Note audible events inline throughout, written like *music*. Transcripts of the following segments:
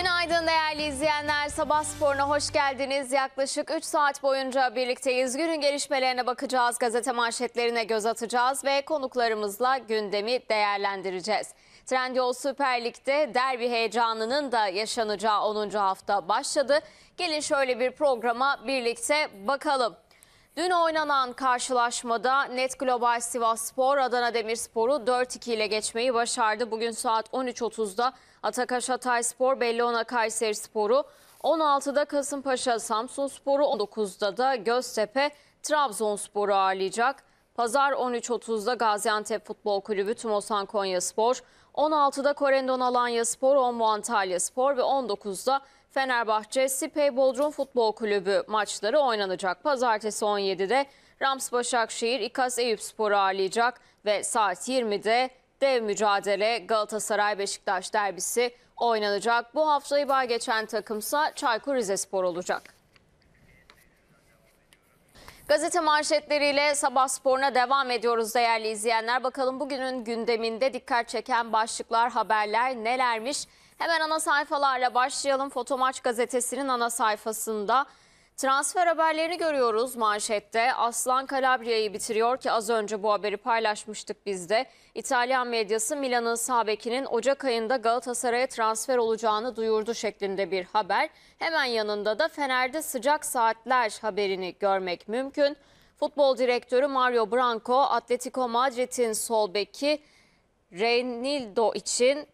Günaydın değerli izleyenler. Sabah sporuna hoş geldiniz. Yaklaşık 3 saat boyunca birlikteyiz. Günün gelişmelerine bakacağız, gazete manşetlerine göz atacağız ve konuklarımızla gündemi değerlendireceğiz. Trendyol Süper Lig'de derbi heyecanının da yaşanacağı 10. hafta başladı. Gelin şöyle bir programa birlikte bakalım. Dün oynanan karşılaşmada Net Global Sivas Spor Adana Demirspor'u 4-2 ile geçmeyi başardı. Bugün saat 13.30'da Atakaş Hatay Spor, Bellona Kayseri Sporu, 16'da Kasımpaşa Samsun Sporu, 19'da da Göztepe Trabzonspor'u ağırlayacak. Pazar 13.30'da Gaziantep Futbol Kulübü Tumosan Konya Spor, 16'da Korendon Alanya Spor, 10 Antalya Spor ve 19'da Fenerbahçe Sipey Bodrum Futbol Kulübü maçları oynanacak. Pazartesi 17'de Rams Başakşehir İkaz Eyüp Spor'u ağırlayacak ve saat 20'de dev mücadele Galatasaray-Beşiktaş derbisi oynanacak. Bu haftayı bağ geçen takımsa Çaykur Rizespor olacak. Gazete manşetleriyle sabah sporuna devam ediyoruz değerli izleyenler. Bakalım bugünün gündeminde dikkat çeken başlıklar, haberler nelermiş? Hemen ana sayfalarla başlayalım. Fotomaç gazetesinin ana sayfasında Transfer haberlerini görüyoruz manşette. Aslan Calabria'yı bitiriyor ki az önce bu haberi paylaşmıştık biz de. İtalyan medyası Milan'ın Sabek'inin Ocak ayında Galatasaray'a transfer olacağını duyurdu şeklinde bir haber. Hemen yanında da Fener'de sıcak saatler haberini görmek mümkün. Futbol direktörü Mario Branco, Atletico Madrid'in sol beki Reynildo için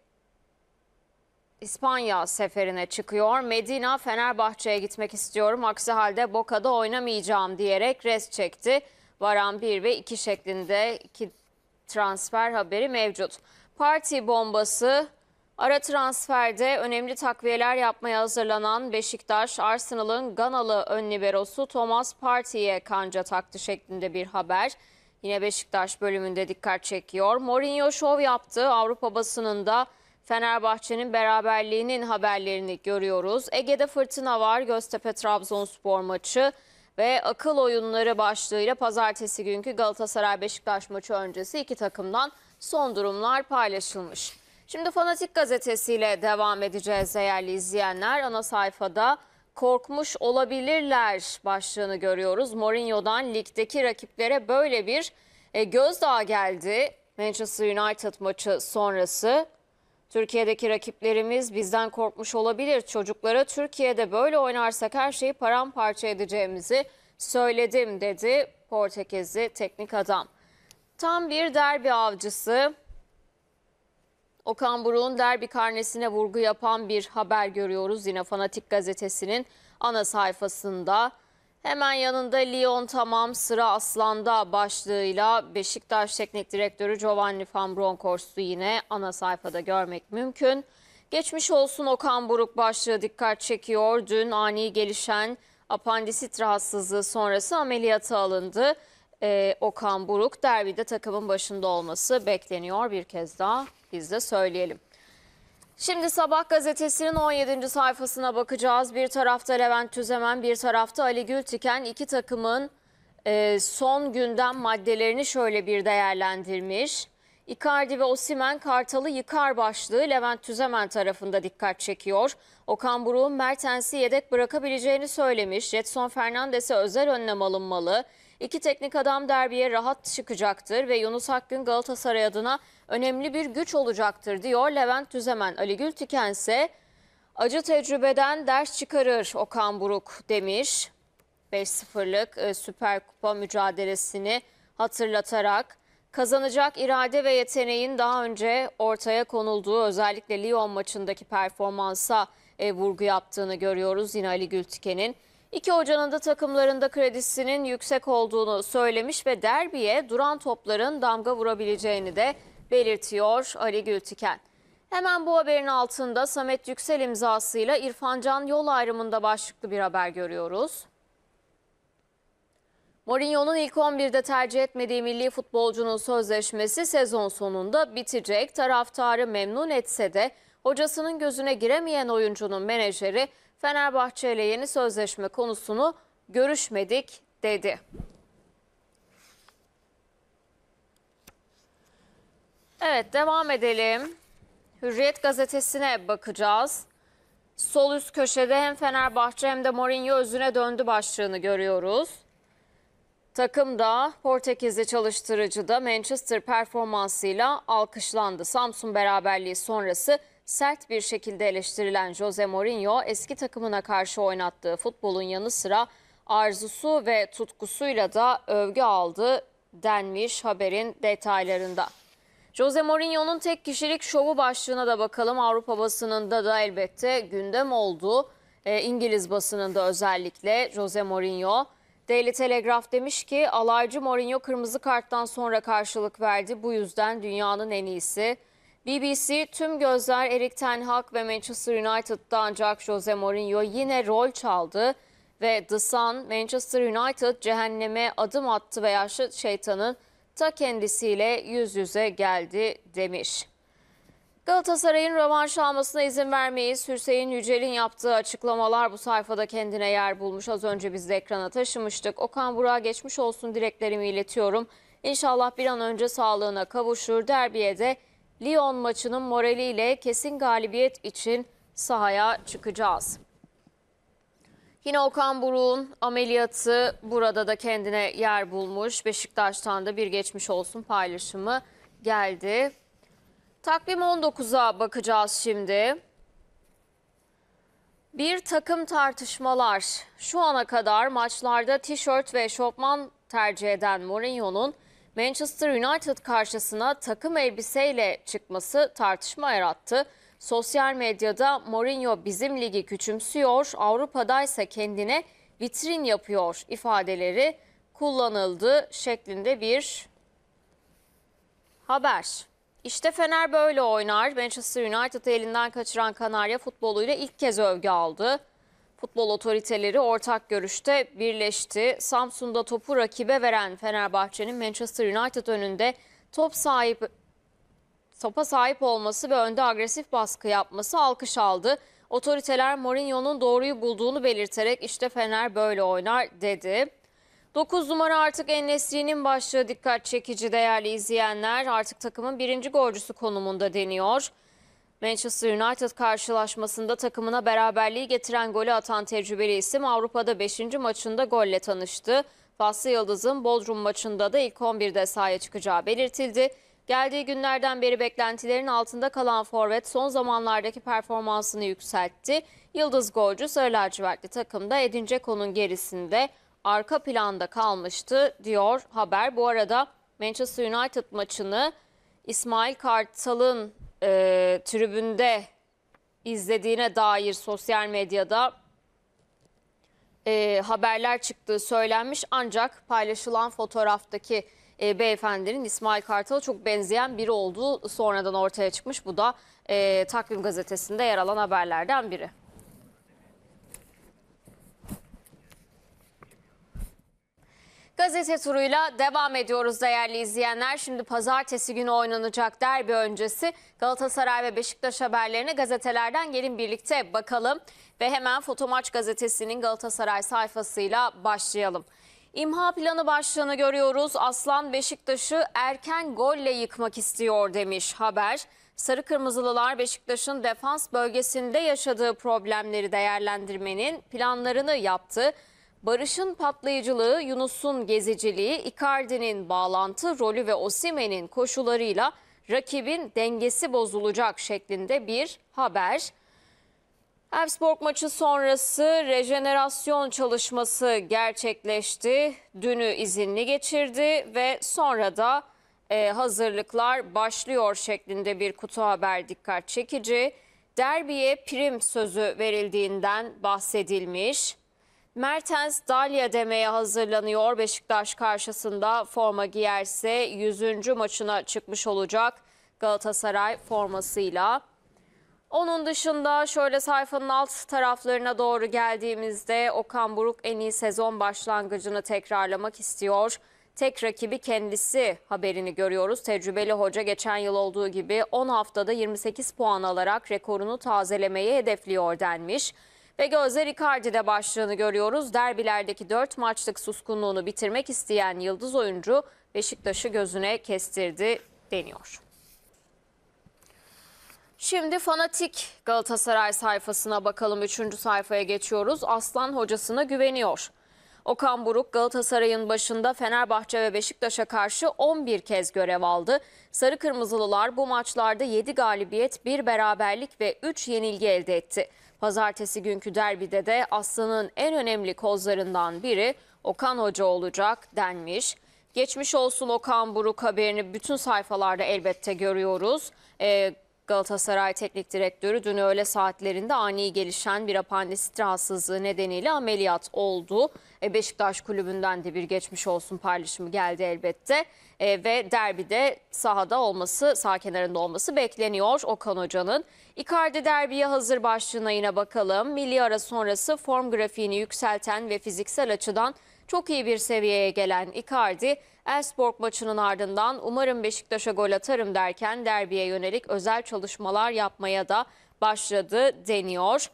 İspanya seferine çıkıyor. Medina Fenerbahçe'ye gitmek istiyorum. Aksi halde Boka'da oynamayacağım diyerek res çekti. Varan 1 ve 2 şeklinde iki transfer haberi mevcut. Parti bombası ara transferde önemli takviyeler yapmaya hazırlanan Beşiktaş Arsenal'ın Ganalı ön liberosu Thomas Partey'e kanca taktı şeklinde bir haber. Yine Beşiktaş bölümünde dikkat çekiyor. Mourinho şov yaptı. Avrupa basınında Fenerbahçe'nin beraberliğinin haberlerini görüyoruz. Ege'de fırtına var. Göztepe Trabzonspor maçı ve akıl oyunları başlığıyla pazartesi günkü Galatasaray Beşiktaş maçı öncesi iki takımdan son durumlar paylaşılmış. Şimdi Fanatik gazetesiyle devam edeceğiz değerli izleyenler. Ana sayfada korkmuş olabilirler başlığını görüyoruz. Mourinho'dan ligdeki rakiplere böyle bir e, gözdağı geldi. Manchester United maçı sonrası Türkiye'deki rakiplerimiz bizden korkmuş olabilir. Çocuklara Türkiye'de böyle oynarsak her şeyi paramparça edeceğimizi söyledim dedi Portekizli teknik adam. Tam bir derbi avcısı. Okan Buruk'un derbi karnesine vurgu yapan bir haber görüyoruz yine Fanatik Gazetesi'nin ana sayfasında. Hemen yanında Lyon tamam sıra Aslan'da başlığıyla Beşiktaş Teknik Direktörü Giovanni Van Bronckhorst'u yine ana sayfada görmek mümkün. Geçmiş olsun Okan Buruk başlığı dikkat çekiyor. Dün ani gelişen apandisit rahatsızlığı sonrası ameliyata alındı. Ee, Okan Buruk derbide takımın başında olması bekleniyor. Bir kez daha biz de söyleyelim. Şimdi Sabah gazetesinin 17. sayfasına bakacağız. Bir tarafta Levent Tüzemen, bir tarafta Ali Gültiken iki takımın e, son gündem maddelerini şöyle bir değerlendirmiş. Icardi ve Osimen Kartal'ı yıkar başlığı Levent Tüzemen tarafında dikkat çekiyor. Okan Buruk'un Mertens'i yedek bırakabileceğini söylemiş. Jetson Fernandes'e özel önlem alınmalı. İki teknik adam derbiye rahat çıkacaktır ve Yunus Akgün Galatasaray adına önemli bir güç olacaktır diyor Levent Tüzemen. Ali Gültiken ise acı tecrübeden ders çıkarır Okan Buruk demiş. 5-0'lık e, Süper Kupa mücadelesini hatırlatarak kazanacak irade ve yeteneğin daha önce ortaya konulduğu özellikle Lyon maçındaki performansa e, vurgu yaptığını görüyoruz yine Ali Gültiken'in. İki hocanın da takımlarında kredisinin yüksek olduğunu söylemiş ve derbiye duran topların damga vurabileceğini de belirtiyor Ali Gültüken. Hemen bu haberin altında Samet Yüksel imzasıyla İrfancan yol ayrımında başlıklı bir haber görüyoruz. Mourinho'nun ilk 11'de tercih etmediği milli futbolcunun sözleşmesi sezon sonunda bitecek. Taraftarı memnun etse de hocasının gözüne giremeyen oyuncunun menajeri Fenerbahçe ile yeni sözleşme konusunu görüşmedik dedi. Evet devam edelim. Hürriyet gazetesine bakacağız. Sol üst köşede hem Fenerbahçe hem de Mourinho özüne döndü başlığını görüyoruz. Takım da Portekizli çalıştırıcı da Manchester performansıyla alkışlandı. Samsun beraberliği sonrası sert bir şekilde eleştirilen Jose Mourinho eski takımına karşı oynattığı futbolun yanı sıra arzusu ve tutkusuyla da övgü aldı denmiş haberin detaylarında. Jose Mourinho'nun tek kişilik şovu başlığına da bakalım. Avrupa basınında da elbette gündem oldu. E, İngiliz basınında özellikle Jose Mourinho. Daily Telegraph demiş ki alaycı Mourinho kırmızı karttan sonra karşılık verdi. Bu yüzden dünyanın en iyisi. BBC tüm gözler Erik Ten Hag ve Manchester United'da ancak Jose Mourinho yine rol çaldı. Ve The Sun Manchester United cehenneme adım attı veya şeytanın ta kendisiyle yüz yüze geldi demiş. Galatasaray'ın rövanş almasına izin vermeyi Hüseyin Yücel'in yaptığı açıklamalar bu sayfada kendine yer bulmuş. Az önce biz de ekrana taşımıştık. Okan Burak'a geçmiş olsun dileklerimi iletiyorum. İnşallah bir an önce sağlığına kavuşur. Derbiye de Lyon maçının moraliyle kesin galibiyet için sahaya çıkacağız. Yine Okan Buruk'un ameliyatı burada da kendine yer bulmuş. Beşiktaş'tan da bir geçmiş olsun paylaşımı geldi. Takvim 19'a bakacağız şimdi. Bir takım tartışmalar. Şu ana kadar maçlarda tişört ve şopman tercih eden Mourinho'nun Manchester United karşısına takım elbiseyle çıkması tartışma yarattı. Sosyal medyada Mourinho bizim ligi küçümsüyor, Avrupa'daysa kendine vitrin yapıyor ifadeleri kullanıldı şeklinde bir haber. İşte Fener böyle oynar. Manchester United'ı elinden kaçıran Kanarya futboluyla ilk kez övgü aldı. Futbol otoriteleri ortak görüşte birleşti. Samsun'da topu rakibe veren Fenerbahçe'nin Manchester United önünde top sahip topa sahip olması ve önde agresif baskı yapması alkış aldı. Otoriteler Mourinho'nun doğruyu bulduğunu belirterek işte Fener böyle oynar dedi. 9 numara artık Enesri'nin başlığı dikkat çekici değerli izleyenler. Artık takımın birinci golcüsü konumunda deniyor. Manchester United karşılaşmasında takımına beraberliği getiren golü atan tecrübeli isim Avrupa'da 5. maçında golle tanıştı. Faslı Yıldız'ın Bodrum maçında da ilk 11'de sahaya çıkacağı belirtildi. Geldiği günlerden beri beklentilerin altında kalan forvet son zamanlardaki performansını yükseltti. Yıldız golcü sarı lacivertli takımda edince konun gerisinde arka planda kalmıştı diyor haber. Bu arada Manchester United maçını İsmail Kartal'ın e, tribünde izlediğine dair sosyal medyada e, haberler çıktığı söylenmiş ancak paylaşılan fotoğraftaki e, beyefendinin İsmail Kartal'a çok benzeyen biri olduğu sonradan ortaya çıkmış. Bu da e, Takvim Gazetesi'nde yer alan haberlerden biri. Gazete turuyla devam ediyoruz değerli izleyenler. Şimdi pazartesi günü oynanacak derbi öncesi Galatasaray ve Beşiktaş haberlerine gazetelerden gelin birlikte bakalım. Ve hemen Fotomaç gazetesinin Galatasaray sayfasıyla başlayalım. İmha planı başlığını görüyoruz. Aslan Beşiktaş'ı erken golle yıkmak istiyor demiş haber. Sarı Kırmızılılar Beşiktaş'ın defans bölgesinde yaşadığı problemleri değerlendirmenin planlarını yaptı. Barış'ın patlayıcılığı, Yunus'un geziciliği, Icardi'nin bağlantı rolü ve Osimen'in koşularıyla rakibin dengesi bozulacak şeklinde bir haber. Elfsborg maçı sonrası rejenerasyon çalışması gerçekleşti. Dünü izinli geçirdi ve sonra da e, hazırlıklar başlıyor şeklinde bir kutu haber dikkat çekici. Derbiye prim sözü verildiğinden bahsedilmiş. Mertens Dalya demeye hazırlanıyor. Beşiktaş karşısında forma giyerse 100. maçına çıkmış olacak Galatasaray formasıyla. Onun dışında şöyle sayfanın alt taraflarına doğru geldiğimizde Okan Buruk en iyi sezon başlangıcını tekrarlamak istiyor. Tek rakibi kendisi haberini görüyoruz. Tecrübeli hoca geçen yıl olduğu gibi 10 haftada 28 puan alarak rekorunu tazelemeye hedefliyor denmiş. Ve Gözde Icardi'de başlığını görüyoruz. Derbilerdeki 4 maçlık suskunluğunu bitirmek isteyen yıldız oyuncu Beşiktaş'ı gözüne kestirdi deniyor. Şimdi fanatik Galatasaray sayfasına bakalım. Üçüncü sayfaya geçiyoruz. Aslan hocasına güveniyor. Okan Buruk Galatasaray'ın başında Fenerbahçe ve Beşiktaş'a karşı 11 kez görev aldı. Sarı Kırmızılılar bu maçlarda 7 galibiyet, 1 beraberlik ve 3 yenilgi elde etti. Pazartesi günkü derbide de Aslan'ın en önemli kozlarından biri Okan Hoca olacak denmiş. Geçmiş olsun Okan Buruk haberini bütün sayfalarda elbette görüyoruz. Ee, Galatasaray Teknik Direktörü dün öğle saatlerinde ani gelişen bir apandisit rahatsızlığı nedeniyle ameliyat oldu. E, Beşiktaş kulübünden de bir geçmiş olsun paylaşımı geldi elbette. E, ve derbide sahada olması, sağ kenarında olması bekleniyor Okan Hoca'nın. Icardi derbiye hazır başlığına yine bakalım. Milli ara sonrası form grafiğini yükselten ve fiziksel açıdan çok iyi bir seviyeye gelen Icardi, Elfsborg maçının ardından umarım Beşiktaş'a gol atarım derken derbiye yönelik özel çalışmalar yapmaya da başladı deniyor.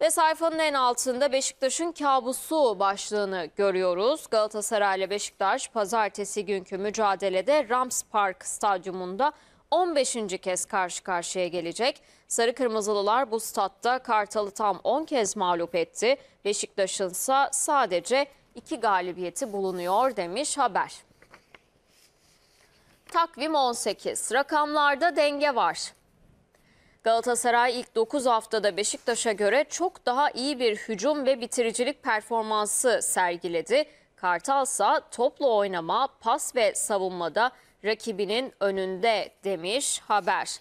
Ve sayfanın en altında Beşiktaş'ın kabusu başlığını görüyoruz. Galatasaray ile Beşiktaş pazartesi günkü mücadelede Rams Park stadyumunda 15. kez karşı karşıya gelecek. Sarı Kırmızılılar bu statta Kartal'ı tam 10 kez mağlup etti. Beşiktaş'ın ise sadece iki galibiyeti bulunuyor demiş haber. Takvim 18. Rakamlarda denge var. Galatasaray ilk 9 haftada Beşiktaş'a göre çok daha iyi bir hücum ve bitiricilik performansı sergiledi. Kartalsa toplu oynama, pas ve savunmada rakibinin önünde demiş haber.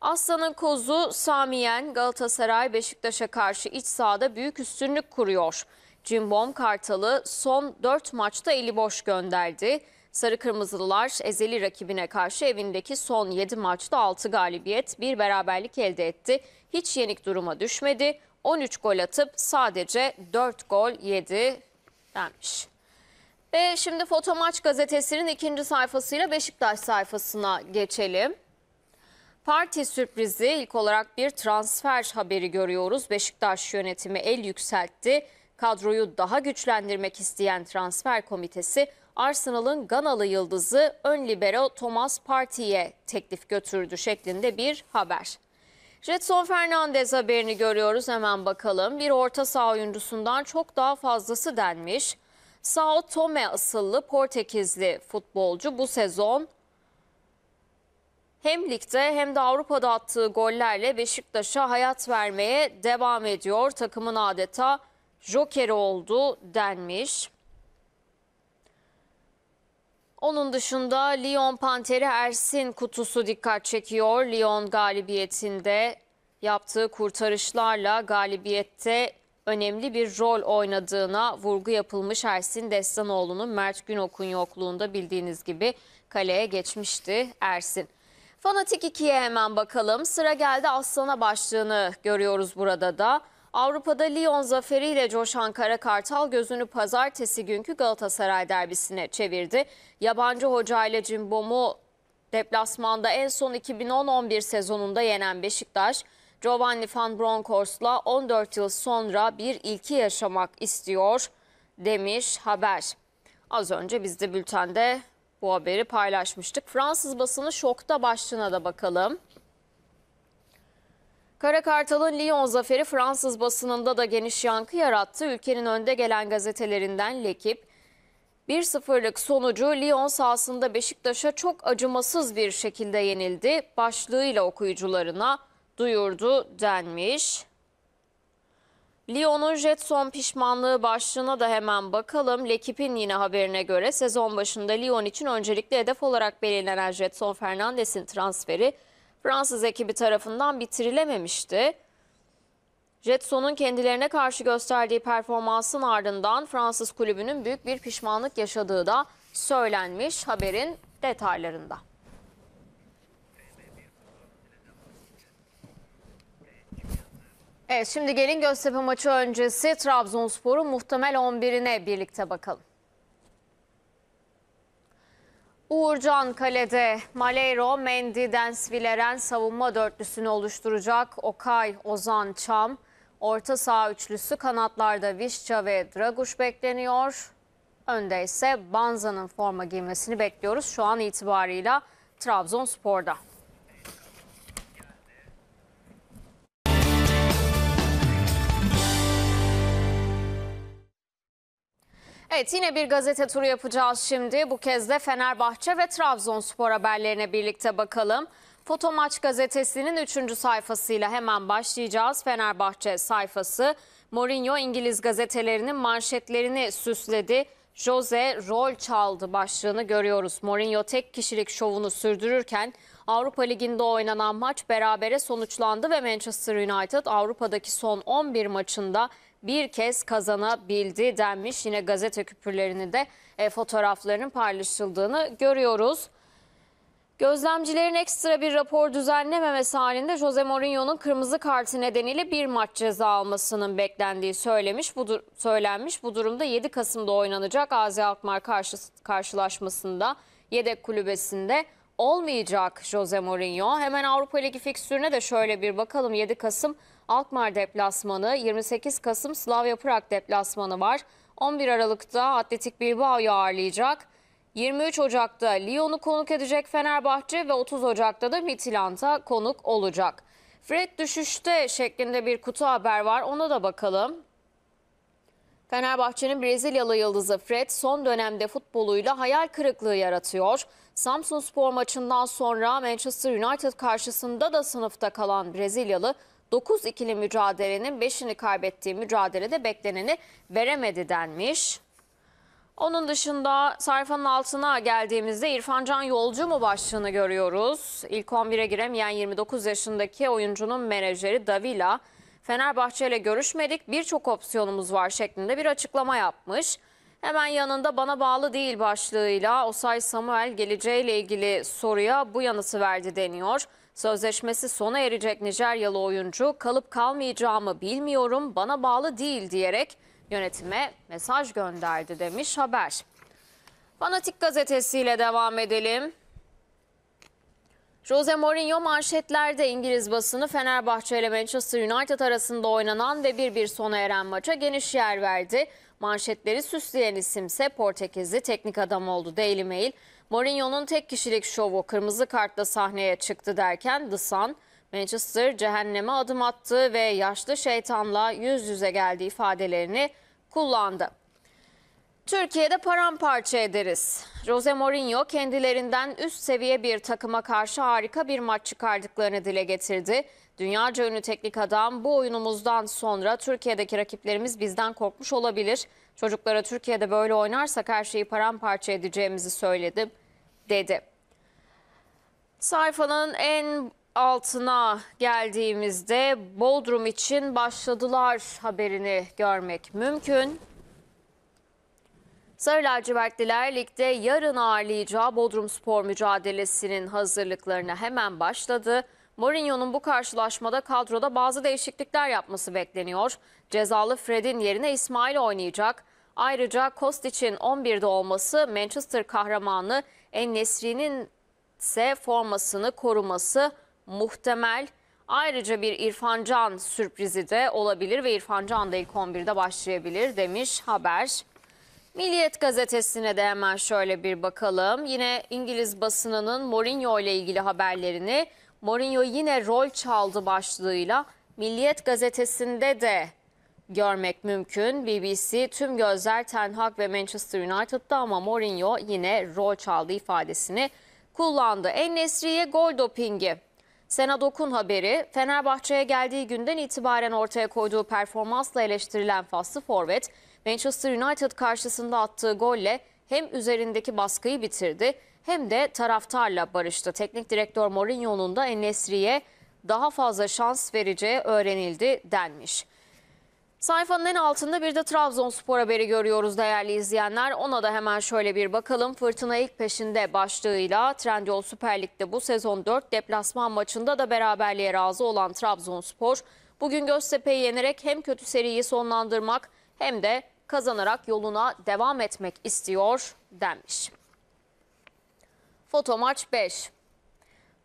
Aslan'ın kozu Samiyen Galatasaray Beşiktaş'a karşı iç sahada büyük üstünlük kuruyor. Cimbom Kartal'ı son 4 maçta eli boş gönderdi. Sarı Kırmızılılar ezeli rakibine karşı evindeki son 7 maçta 6 galibiyet, 1 beraberlik elde etti. Hiç yenik duruma düşmedi. 13 gol atıp sadece 4 gol yedi denmiş. Ve şimdi Foto Maç gazetesinin ikinci sayfasıyla Beşiktaş sayfasına geçelim. Parti sürprizi ilk olarak bir transfer haberi görüyoruz. Beşiktaş yönetimi el yükseltti. Kadroyu daha güçlendirmek isteyen transfer komitesi Arsenal'ın Ganalı yıldızı ön libero Thomas Partey'e teklif götürdü şeklinde bir haber. Jetson Fernandez haberini görüyoruz hemen bakalım. Bir orta saha oyuncusundan çok daha fazlası denmiş. Sao Tome asıllı Portekizli futbolcu bu sezon hem ligde hem de Avrupa'da attığı gollerle Beşiktaş'a hayat vermeye devam ediyor. Takımın adeta joker oldu denmiş. Onun dışında Lyon Panteri Ersin kutusu dikkat çekiyor. Lyon galibiyetinde yaptığı kurtarışlarla galibiyette önemli bir rol oynadığına vurgu yapılmış Ersin Destanoğlu'nun Mert Günok'un yokluğunda bildiğiniz gibi kaleye geçmişti Ersin. Fanatik 2'ye hemen bakalım. Sıra geldi Aslan'a başlığını görüyoruz burada da. Avrupa'da Lyon zaferiyle coşan Kara Kartal gözünü pazartesi günkü Galatasaray derbisine çevirdi. Yabancı hoca ile Cimbom'u deplasmanda en son 2010-11 sezonunda yenen Beşiktaş, Giovanni van Bronckhorst'la 14 yıl sonra bir ilki yaşamak istiyor demiş haber. Az önce biz de bültende bu haberi paylaşmıştık. Fransız basını şokta başlığına da bakalım. Karakartal'ın Lyon zaferi Fransız basınında da geniş yankı yarattı. Ülkenin önde gelen gazetelerinden Lekip, 1-0'lık sonucu Lyon sahasında Beşiktaş'a çok acımasız bir şekilde yenildi. Başlığıyla okuyucularına duyurdu denmiş. Lyon'un Jetson pişmanlığı başlığına da hemen bakalım. Lekip'in yine haberine göre sezon başında Lyon için öncelikli hedef olarak belirlenen Jetson Fernandes'in transferi Fransız ekibi tarafından bitirilememişti. Jetson'un kendilerine karşı gösterdiği performansın ardından Fransız kulübünün büyük bir pişmanlık yaşadığı da söylenmiş haberin detaylarında. Evet şimdi gelin Göztepe maçı öncesi Trabzonspor'un muhtemel 11'ine birlikte bakalım. Uğurcan Kale'de Maleiro Mendy, Densvileren savunma dörtlüsünü oluşturacak Okay, Ozan, Çam. Orta saha üçlüsü kanatlarda Vişça ve Draguş bekleniyor. Önde ise Banza'nın forma giymesini bekliyoruz şu an itibarıyla Trabzonspor'da. Evet yine bir gazete turu yapacağız şimdi. Bu kez de Fenerbahçe ve Trabzonspor haberlerine birlikte bakalım. Foto Maç gazetesinin 3. sayfasıyla hemen başlayacağız. Fenerbahçe sayfası Mourinho İngiliz gazetelerinin manşetlerini süsledi. Jose rol çaldı başlığını görüyoruz. Mourinho tek kişilik şovunu sürdürürken Avrupa Ligi'nde oynanan maç berabere sonuçlandı ve Manchester United Avrupa'daki son 11 maçında bir kez kazanabildi denmiş. Yine gazete küpürlerini de e, fotoğraflarının paylaşıldığını görüyoruz. Gözlemcilerin ekstra bir rapor düzenlememesi halinde Jose Mourinho'nun kırmızı kartı nedeniyle bir maç ceza almasının beklendiği söylemiş. Bu söylenmiş. Bu durumda 7 Kasım'da oynanacak Azi Alkmaar karşı, karşılaşmasında yedek kulübesinde olmayacak Jose Mourinho. Hemen Avrupa Ligi fikstürüne de şöyle bir bakalım. 7 Kasım Alkmaar deplasmanı, 28 Kasım Slavya Prag deplasmanı var. 11 Aralık'ta Atletik Bilbao'yu ağırlayacak. 23 Ocak'ta Lyon'u konuk edecek Fenerbahçe ve 30 Ocak'ta da Mitilanta konuk olacak. Fred düşüşte şeklinde bir kutu haber var. Ona da bakalım. Fenerbahçe'nin Brezilyalı yıldızı Fred son dönemde futboluyla hayal kırıklığı yaratıyor. Samsun Spor maçından sonra Manchester United karşısında da sınıfta kalan Brezilyalı 9 ikili mücadelenin 5'ini kaybettiği mücadelede bekleneni veremedi denmiş. Onun dışında sayfanın altına geldiğimizde İrfancan Yolcu mu başlığını görüyoruz. İlk 11'e giremeyen 29 yaşındaki oyuncunun menajeri Davila, Fenerbahçe ile görüşmedik birçok opsiyonumuz var şeklinde bir açıklama yapmış. Hemen yanında bana bağlı değil başlığıyla Osay Samuel geleceğiyle ilgili soruya bu yanıtı verdi deniyor. Sözleşmesi sona erecek Nijeryalı oyuncu kalıp kalmayacağımı bilmiyorum bana bağlı değil diyerek yönetime mesaj gönderdi demiş haber. Fanatik gazetesiyle devam edelim. Jose Mourinho manşetlerde İngiliz basını Fenerbahçe ile Manchester United arasında oynanan ve bir bir sona eren maça geniş yer verdi. Manşetleri süsleyen isimse Portekizli teknik adam oldu Daily Mail. Mourinho'nun tek kişilik şovu kırmızı kartla sahneye çıktı derken The Sun, Manchester cehenneme adım attı ve yaşlı şeytanla yüz yüze geldi ifadelerini kullandı. Türkiye'de paramparça ederiz. Jose Mourinho kendilerinden üst seviye bir takıma karşı harika bir maç çıkardıklarını dile getirdi. Dünyaca ünlü teknik adam bu oyunumuzdan sonra Türkiye'deki rakiplerimiz bizden korkmuş olabilir. Çocuklara Türkiye'de böyle oynarsak her şeyi paramparça edeceğimizi söyledim dedi. Sayfanın en altına geldiğimizde Bodrum için başladılar haberini görmek mümkün. Sarı lacivertliler ligde yarın ağırlayacağı Bodrum Spor mücadelesinin hazırlıklarına hemen başladı. Mourinho'nun bu karşılaşmada kadroda bazı değişiklikler yapması bekleniyor. Cezalı Fred'in yerine İsmail oynayacak. Ayrıca Kostic'in 11'de olması Manchester kahramanı En ise formasını koruması muhtemel. Ayrıca bir İrfan Can sürprizi de olabilir ve İrfan Can da ilk 11'de başlayabilir demiş haber. Milliyet gazetesine de hemen şöyle bir bakalım. Yine İngiliz basınının Mourinho ile ilgili haberlerini Mourinho yine rol çaldı başlığıyla Milliyet gazetesinde de görmek mümkün. BBC tüm gözler Ten Hag ve Manchester United'da ama Mourinho yine rol çaldı ifadesini kullandı. En Nesri'ye gol dopingi. Sena Dokun haberi Fenerbahçe'ye geldiği günden itibaren ortaya koyduğu performansla eleştirilen faslı forvet Manchester United karşısında attığı golle hem üzerindeki baskıyı bitirdi hem de taraftarla barıştı. Teknik direktör Mourinho'nun da Enesri'ye daha fazla şans vereceği öğrenildi denmiş. Sayfanın en altında bir de Trabzonspor haberi görüyoruz değerli izleyenler. Ona da hemen şöyle bir bakalım. Fırtına ilk peşinde başlığıyla Trendyol Süper Lig'de bu sezon 4 deplasman maçında da beraberliğe razı olan Trabzonspor bugün Göztepe'yi yenerek hem kötü seriyi sonlandırmak hem de kazanarak yoluna devam etmek istiyor denmiş. Foto maç 5.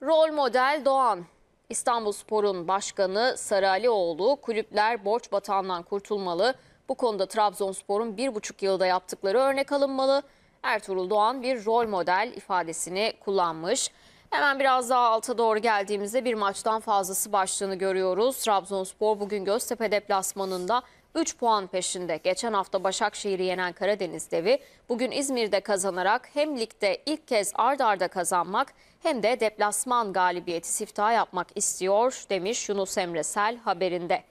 Rol model Doğan. İstanbul Spor'un başkanı Saralioğlu kulüpler borç batağından kurtulmalı. Bu konuda Trabzonspor'un bir buçuk yılda yaptıkları örnek alınmalı. Ertuğrul Doğan bir rol model ifadesini kullanmış. Hemen biraz daha alta doğru geldiğimizde bir maçtan fazlası başlığını görüyoruz. Trabzonspor bugün Göztepe deplasmanında 3 puan peşinde. Geçen hafta Başakşehir'i yenen Karadeniz devi bugün İzmir'de kazanarak hem ligde ilk kez ard arda kazanmak hem de deplasman galibiyeti siftah yapmak istiyor demiş Yunus Emre Sel haberinde.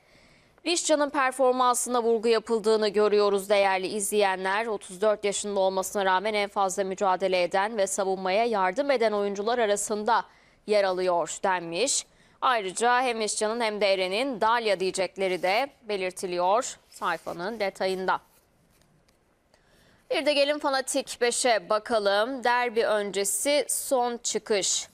Vişcan'ın performansına vurgu yapıldığını görüyoruz değerli izleyenler. 34 yaşında olmasına rağmen en fazla mücadele eden ve savunmaya yardım eden oyuncular arasında yer alıyor denmiş. Ayrıca hem Işcan'ın hem de Eren'in Dalya diyecekleri de belirtiliyor sayfanın detayında. Bir de gelin fanatik 5'e bakalım. Derbi öncesi son çıkış.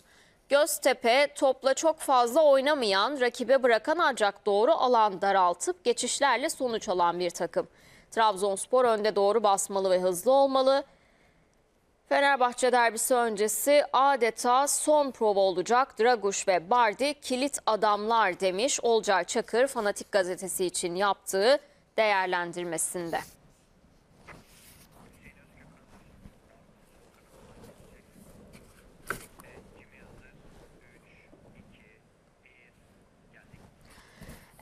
Göztepe topla çok fazla oynamayan, rakibe bırakan ancak doğru alan daraltıp geçişlerle sonuç alan bir takım. Trabzonspor önde doğru basmalı ve hızlı olmalı. Fenerbahçe derbisi öncesi adeta son prova olacak Draguş ve Bardi kilit adamlar demiş Olcay Çakır Fanatik Gazetesi için yaptığı değerlendirmesinde.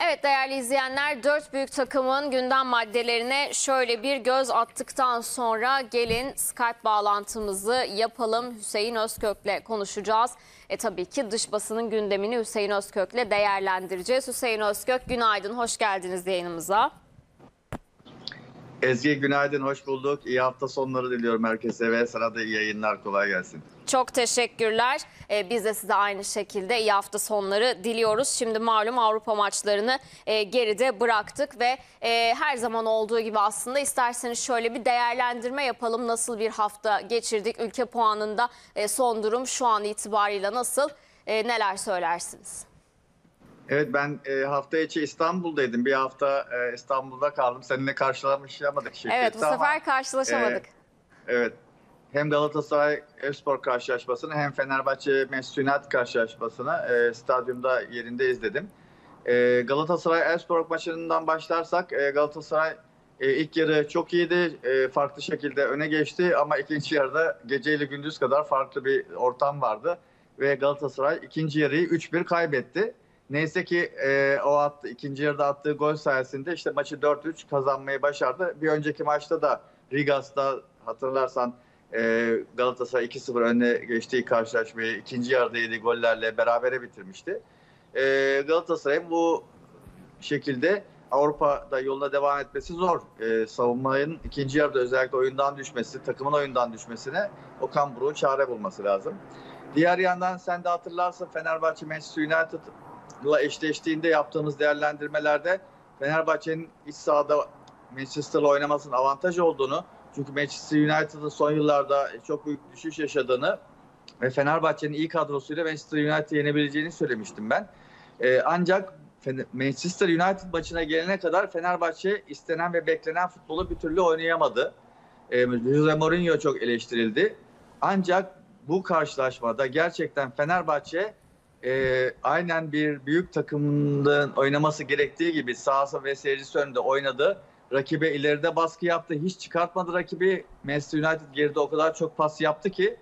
Evet değerli izleyenler dört büyük takımın gündem maddelerine şöyle bir göz attıktan sonra gelin Skype bağlantımızı yapalım. Hüseyin Özkök'le konuşacağız. E tabii ki dış basının gündemini Hüseyin Özkök'le değerlendireceğiz. Hüseyin Özkök günaydın, hoş geldiniz yayınımıza. Ezgi günaydın, hoş bulduk. İyi hafta sonları diliyorum herkese ve sana da iyi yayınlar, kolay gelsin. Çok teşekkürler. Ee, biz de size aynı şekilde iyi hafta sonları diliyoruz. Şimdi malum Avrupa maçlarını e, geride bıraktık ve e, her zaman olduğu gibi aslında isterseniz şöyle bir değerlendirme yapalım. Nasıl bir hafta geçirdik? Ülke puanında e, son durum şu an itibariyle nasıl? E, neler söylersiniz? Evet ben e, hafta içi İstanbul'daydım. Bir hafta e, İstanbul'da kaldım. Seninle karşılaşamadık şirkette Evet bu sefer ama, karşılaşamadık. E, evet hem Galatasaray Espor karşılaşmasını hem Fenerbahçe Mesut karşılaşmasını e, stadyumda yerinde izledim. E, Galatasaray Espor maçından başlarsak e, Galatasaray e, ilk yarı çok iyiydi. E, farklı şekilde öne geçti ama ikinci yarıda geceyle gündüz kadar farklı bir ortam vardı. Ve Galatasaray ikinci yarıyı 3-1 kaybetti. Neyse ki e, o attı, ikinci yarıda attığı gol sayesinde işte maçı 4-3 kazanmayı başardı. Bir önceki maçta da Rigas'ta hatırlarsan ee, Galatasaray 2-0 önüne geçtiği karşılaşmayı ikinci yarıda yedi gollerle berabere bitirmişti. E, ee, Galatasaray'ın bu şekilde Avrupa'da yoluna devam etmesi zor. E, savunmanın ikinci yarıda özellikle oyundan düşmesi, takımın oyundan düşmesine Okan Buruk'un çare bulması lazım. Diğer yandan sen de hatırlarsın Fenerbahçe Manchester United'la eşleştiğinde yaptığımız değerlendirmelerde Fenerbahçe'nin iç sahada Manchester'la oynamasının avantaj olduğunu çünkü Manchester United'ın son yıllarda e, çok büyük düşüş yaşadığını ve Fenerbahçe'nin iyi kadrosuyla Manchester United'ı yenebileceğini söylemiştim ben. Ee, ancak Manchester United maçına gelene kadar Fenerbahçe istenen ve beklenen futbolu bir türlü oynayamadı. Ee, Jose Mourinho çok eleştirildi. Ancak bu karşılaşmada gerçekten Fenerbahçe e, aynen bir büyük takımın oynaması gerektiği gibi sahası ve seyircisi önünde oynadı Rakibe ileride baskı yaptı. Hiç çıkartmadı rakibi. Manchester United geride o kadar çok pas yaptı ki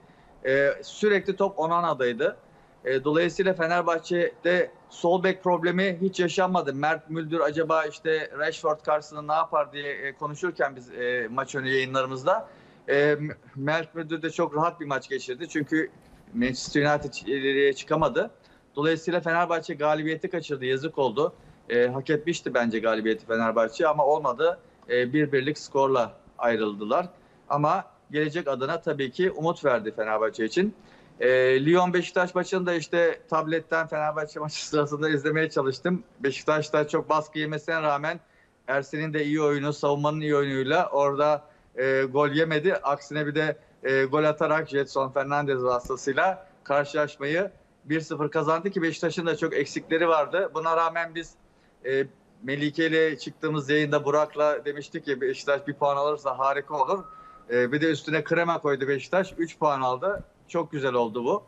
e, sürekli top Onana'daydı. E, dolayısıyla Fenerbahçe'de sol bek problemi hiç yaşanmadı. Mert Müldür acaba işte Rashford karşısında ne yapar diye e, konuşurken biz e, maç önü yayınlarımızda e, Mert Müldür de çok rahat bir maç geçirdi. Çünkü Manchester United ileriye çıkamadı. Dolayısıyla Fenerbahçe galibiyeti kaçırdı. Yazık oldu e, hak etmişti bence galibiyeti Fenerbahçe ama olmadı. E, bir birlik skorla ayrıldılar. Ama gelecek adına tabii ki umut verdi Fenerbahçe için. E, Lyon Beşiktaş maçını da işte tabletten Fenerbahçe *laughs* maçı sırasında izlemeye çalıştım. Beşiktaş da çok baskı yemesine rağmen Ersin'in de iyi oyunu, savunmanın iyi oyunuyla orada e, gol yemedi. Aksine bir de e, gol atarak Jetson Fernandez vasıtasıyla karşılaşmayı 1-0 kazandı ki Beşiktaş'ın da çok eksikleri vardı. Buna rağmen biz e, Melike ile çıktığımız yayında Burak'la demiştik ki Beşiktaş bir puan alırsa harika olur. E, bir de üstüne krema koydu Beşiktaş. 3 puan aldı. Çok güzel oldu bu.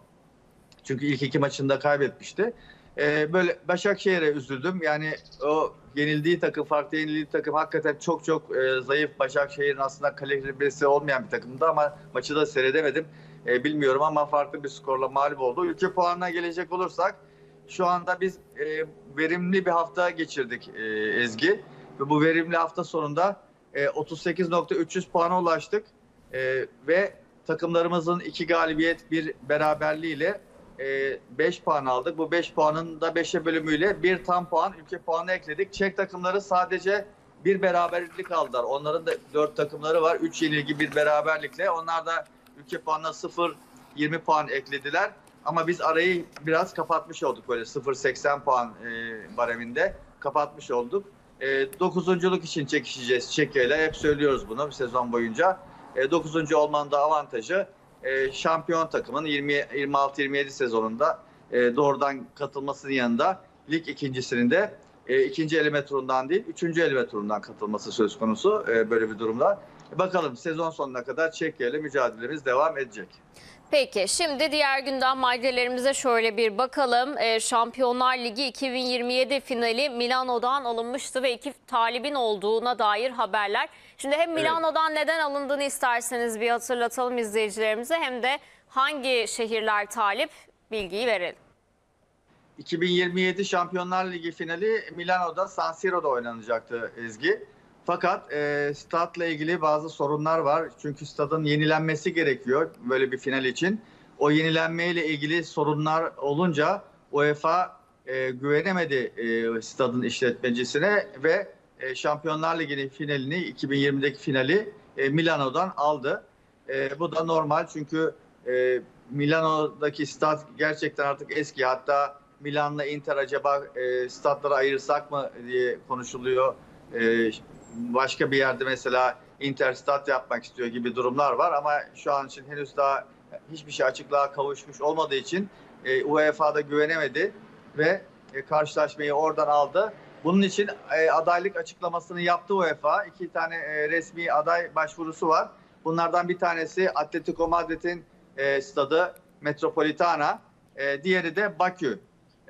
Çünkü ilk iki maçında kaybetmişti. E, böyle Başakşehir'e üzüldüm. Yani o yenildiği takım, farklı yenildiği takım hakikaten çok çok e, zayıf. Başakşehir'in aslında kalibresi olmayan bir takımdı ama maçı da seyredemedim. E, bilmiyorum ama farklı bir skorla mağlup oldu. Ülke puanına gelecek olursak şu anda biz e, verimli bir hafta geçirdik e, Ezgi. Ve bu verimli hafta sonunda e, 38.300 puana ulaştık. E, ve takımlarımızın iki galibiyet bir beraberliğiyle 5 e, puan aldık. Bu 5 puanın da 5'e bölümüyle bir tam puan ülke puanı ekledik. Çek takımları sadece bir beraberlik aldılar. Onların da 4 takımları var. 3 yenilgi bir beraberlikle. Onlar da ülke puanına 0 20 puan eklediler. Ama biz arayı biraz kapatmış olduk böyle 0.80 puan e, bareminde kapatmış olduk. E, dokuzunculuk için çekişeceğiz Çekya'yla. Hep söylüyoruz bunu bir sezon boyunca. E, dokuzuncu olmanın da avantajı e, şampiyon takımın 26-27 sezonunda e, doğrudan katılmasının yanında lig ikincisinin de e, ikinci eleme turundan değil, üçüncü eleme turundan katılması söz konusu e, böyle bir durumda. E, bakalım sezon sonuna kadar Çekya ile mücadelemiz devam edecek. Peki şimdi diğer günden maddelerimize şöyle bir bakalım. Ee, Şampiyonlar Ligi 2027 finali Milano'dan alınmıştı ve iki talibin olduğuna dair haberler. Şimdi hem Milano'dan neden alındığını isterseniz bir hatırlatalım izleyicilerimize hem de hangi şehirler talip bilgiyi verelim. 2027 Şampiyonlar Ligi finali Milano'da San Siro'da oynanacaktı Ezgi. Fakat e, statla ilgili bazı sorunlar var. Çünkü stadın yenilenmesi gerekiyor böyle bir final için. O yenilenmeyle ilgili sorunlar olunca UEFA e, güvenemedi e, stadın işletmecisine ve e, Şampiyonlar Ligi'nin finalini 2020'deki finali e, Milano'dan aldı. E, bu da normal çünkü e, Milano'daki stat gerçekten artık eski. Hatta Milan'la Inter acaba e, statları ayırsak mı diye konuşuluyor. E, başka bir yerde mesela interstat yapmak istiyor gibi durumlar var ama şu an için henüz daha hiçbir şey açıklığa kavuşmuş olmadığı için e, UEFA'da güvenemedi ve e, karşılaşmayı oradan aldı. Bunun için e, adaylık açıklamasını yaptı UEFA. İki tane e, resmi aday başvurusu var. Bunlardan bir tanesi Atletico Madrid'in e, stadı Metropolitana, e, diğeri de Bakü.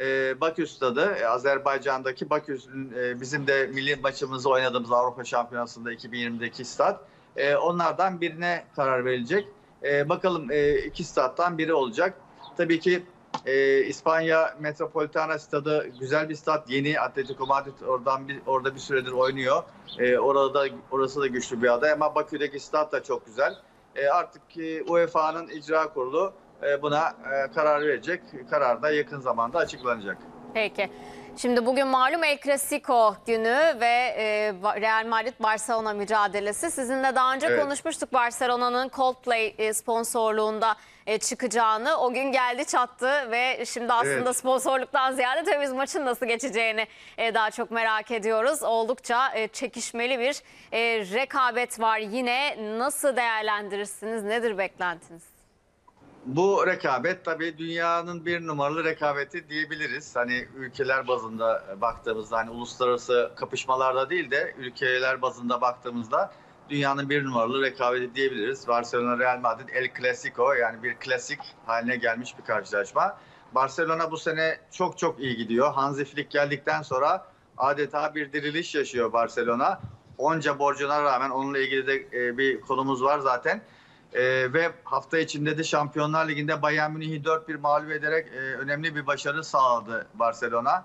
Ee, e, Bakü'de de Azerbaycan'daki Bakü'nün e, bizim de milli maçımızı oynadığımız Avrupa Şampiyonası'nda 2020'deki stat e, onlardan birine karar verilecek. E, bakalım e, iki stat'tan biri olacak. Tabii ki e, İspanya Metropolitana Stadı güzel bir stat. Yeni Atletico Madrid oradan bir, orada bir süredir oynuyor. E, orada orası da güçlü bir aday ama Bakü'deki stat da çok güzel. E, artık e, UEFA'nın icra kurulu e, buna e, karar verecek. Karar da yakın zamanda açıklanacak. Peki. Şimdi bugün malum El Clasico günü ve e, Real Madrid-Barcelona mücadelesi. Sizinle daha önce evet. konuşmuştuk Barcelona'nın Coldplay sponsorluğunda çıkacağını. O gün geldi çattı ve şimdi aslında evet. sponsorluktan ziyade tabii biz maçın nasıl geçeceğini daha çok merak ediyoruz. Oldukça çekişmeli bir rekabet var yine. Nasıl değerlendirirsiniz? Nedir beklentiniz? bu rekabet tabii dünyanın bir numaralı rekabeti diyebiliriz. Hani ülkeler bazında baktığımızda hani uluslararası kapışmalarda değil de ülkeler bazında baktığımızda dünyanın bir numaralı rekabeti diyebiliriz. Barcelona Real Madrid El Clasico yani bir klasik haline gelmiş bir karşılaşma. Barcelona bu sene çok çok iyi gidiyor. Hansi Flick geldikten sonra adeta bir diriliş yaşıyor Barcelona. Onca borcuna rağmen onunla ilgili de e, bir konumuz var zaten. E, ve hafta içinde de Şampiyonlar Ligi'nde Bayern Münih'i 4-1 mağlup ederek e, önemli bir başarı sağladı Barcelona.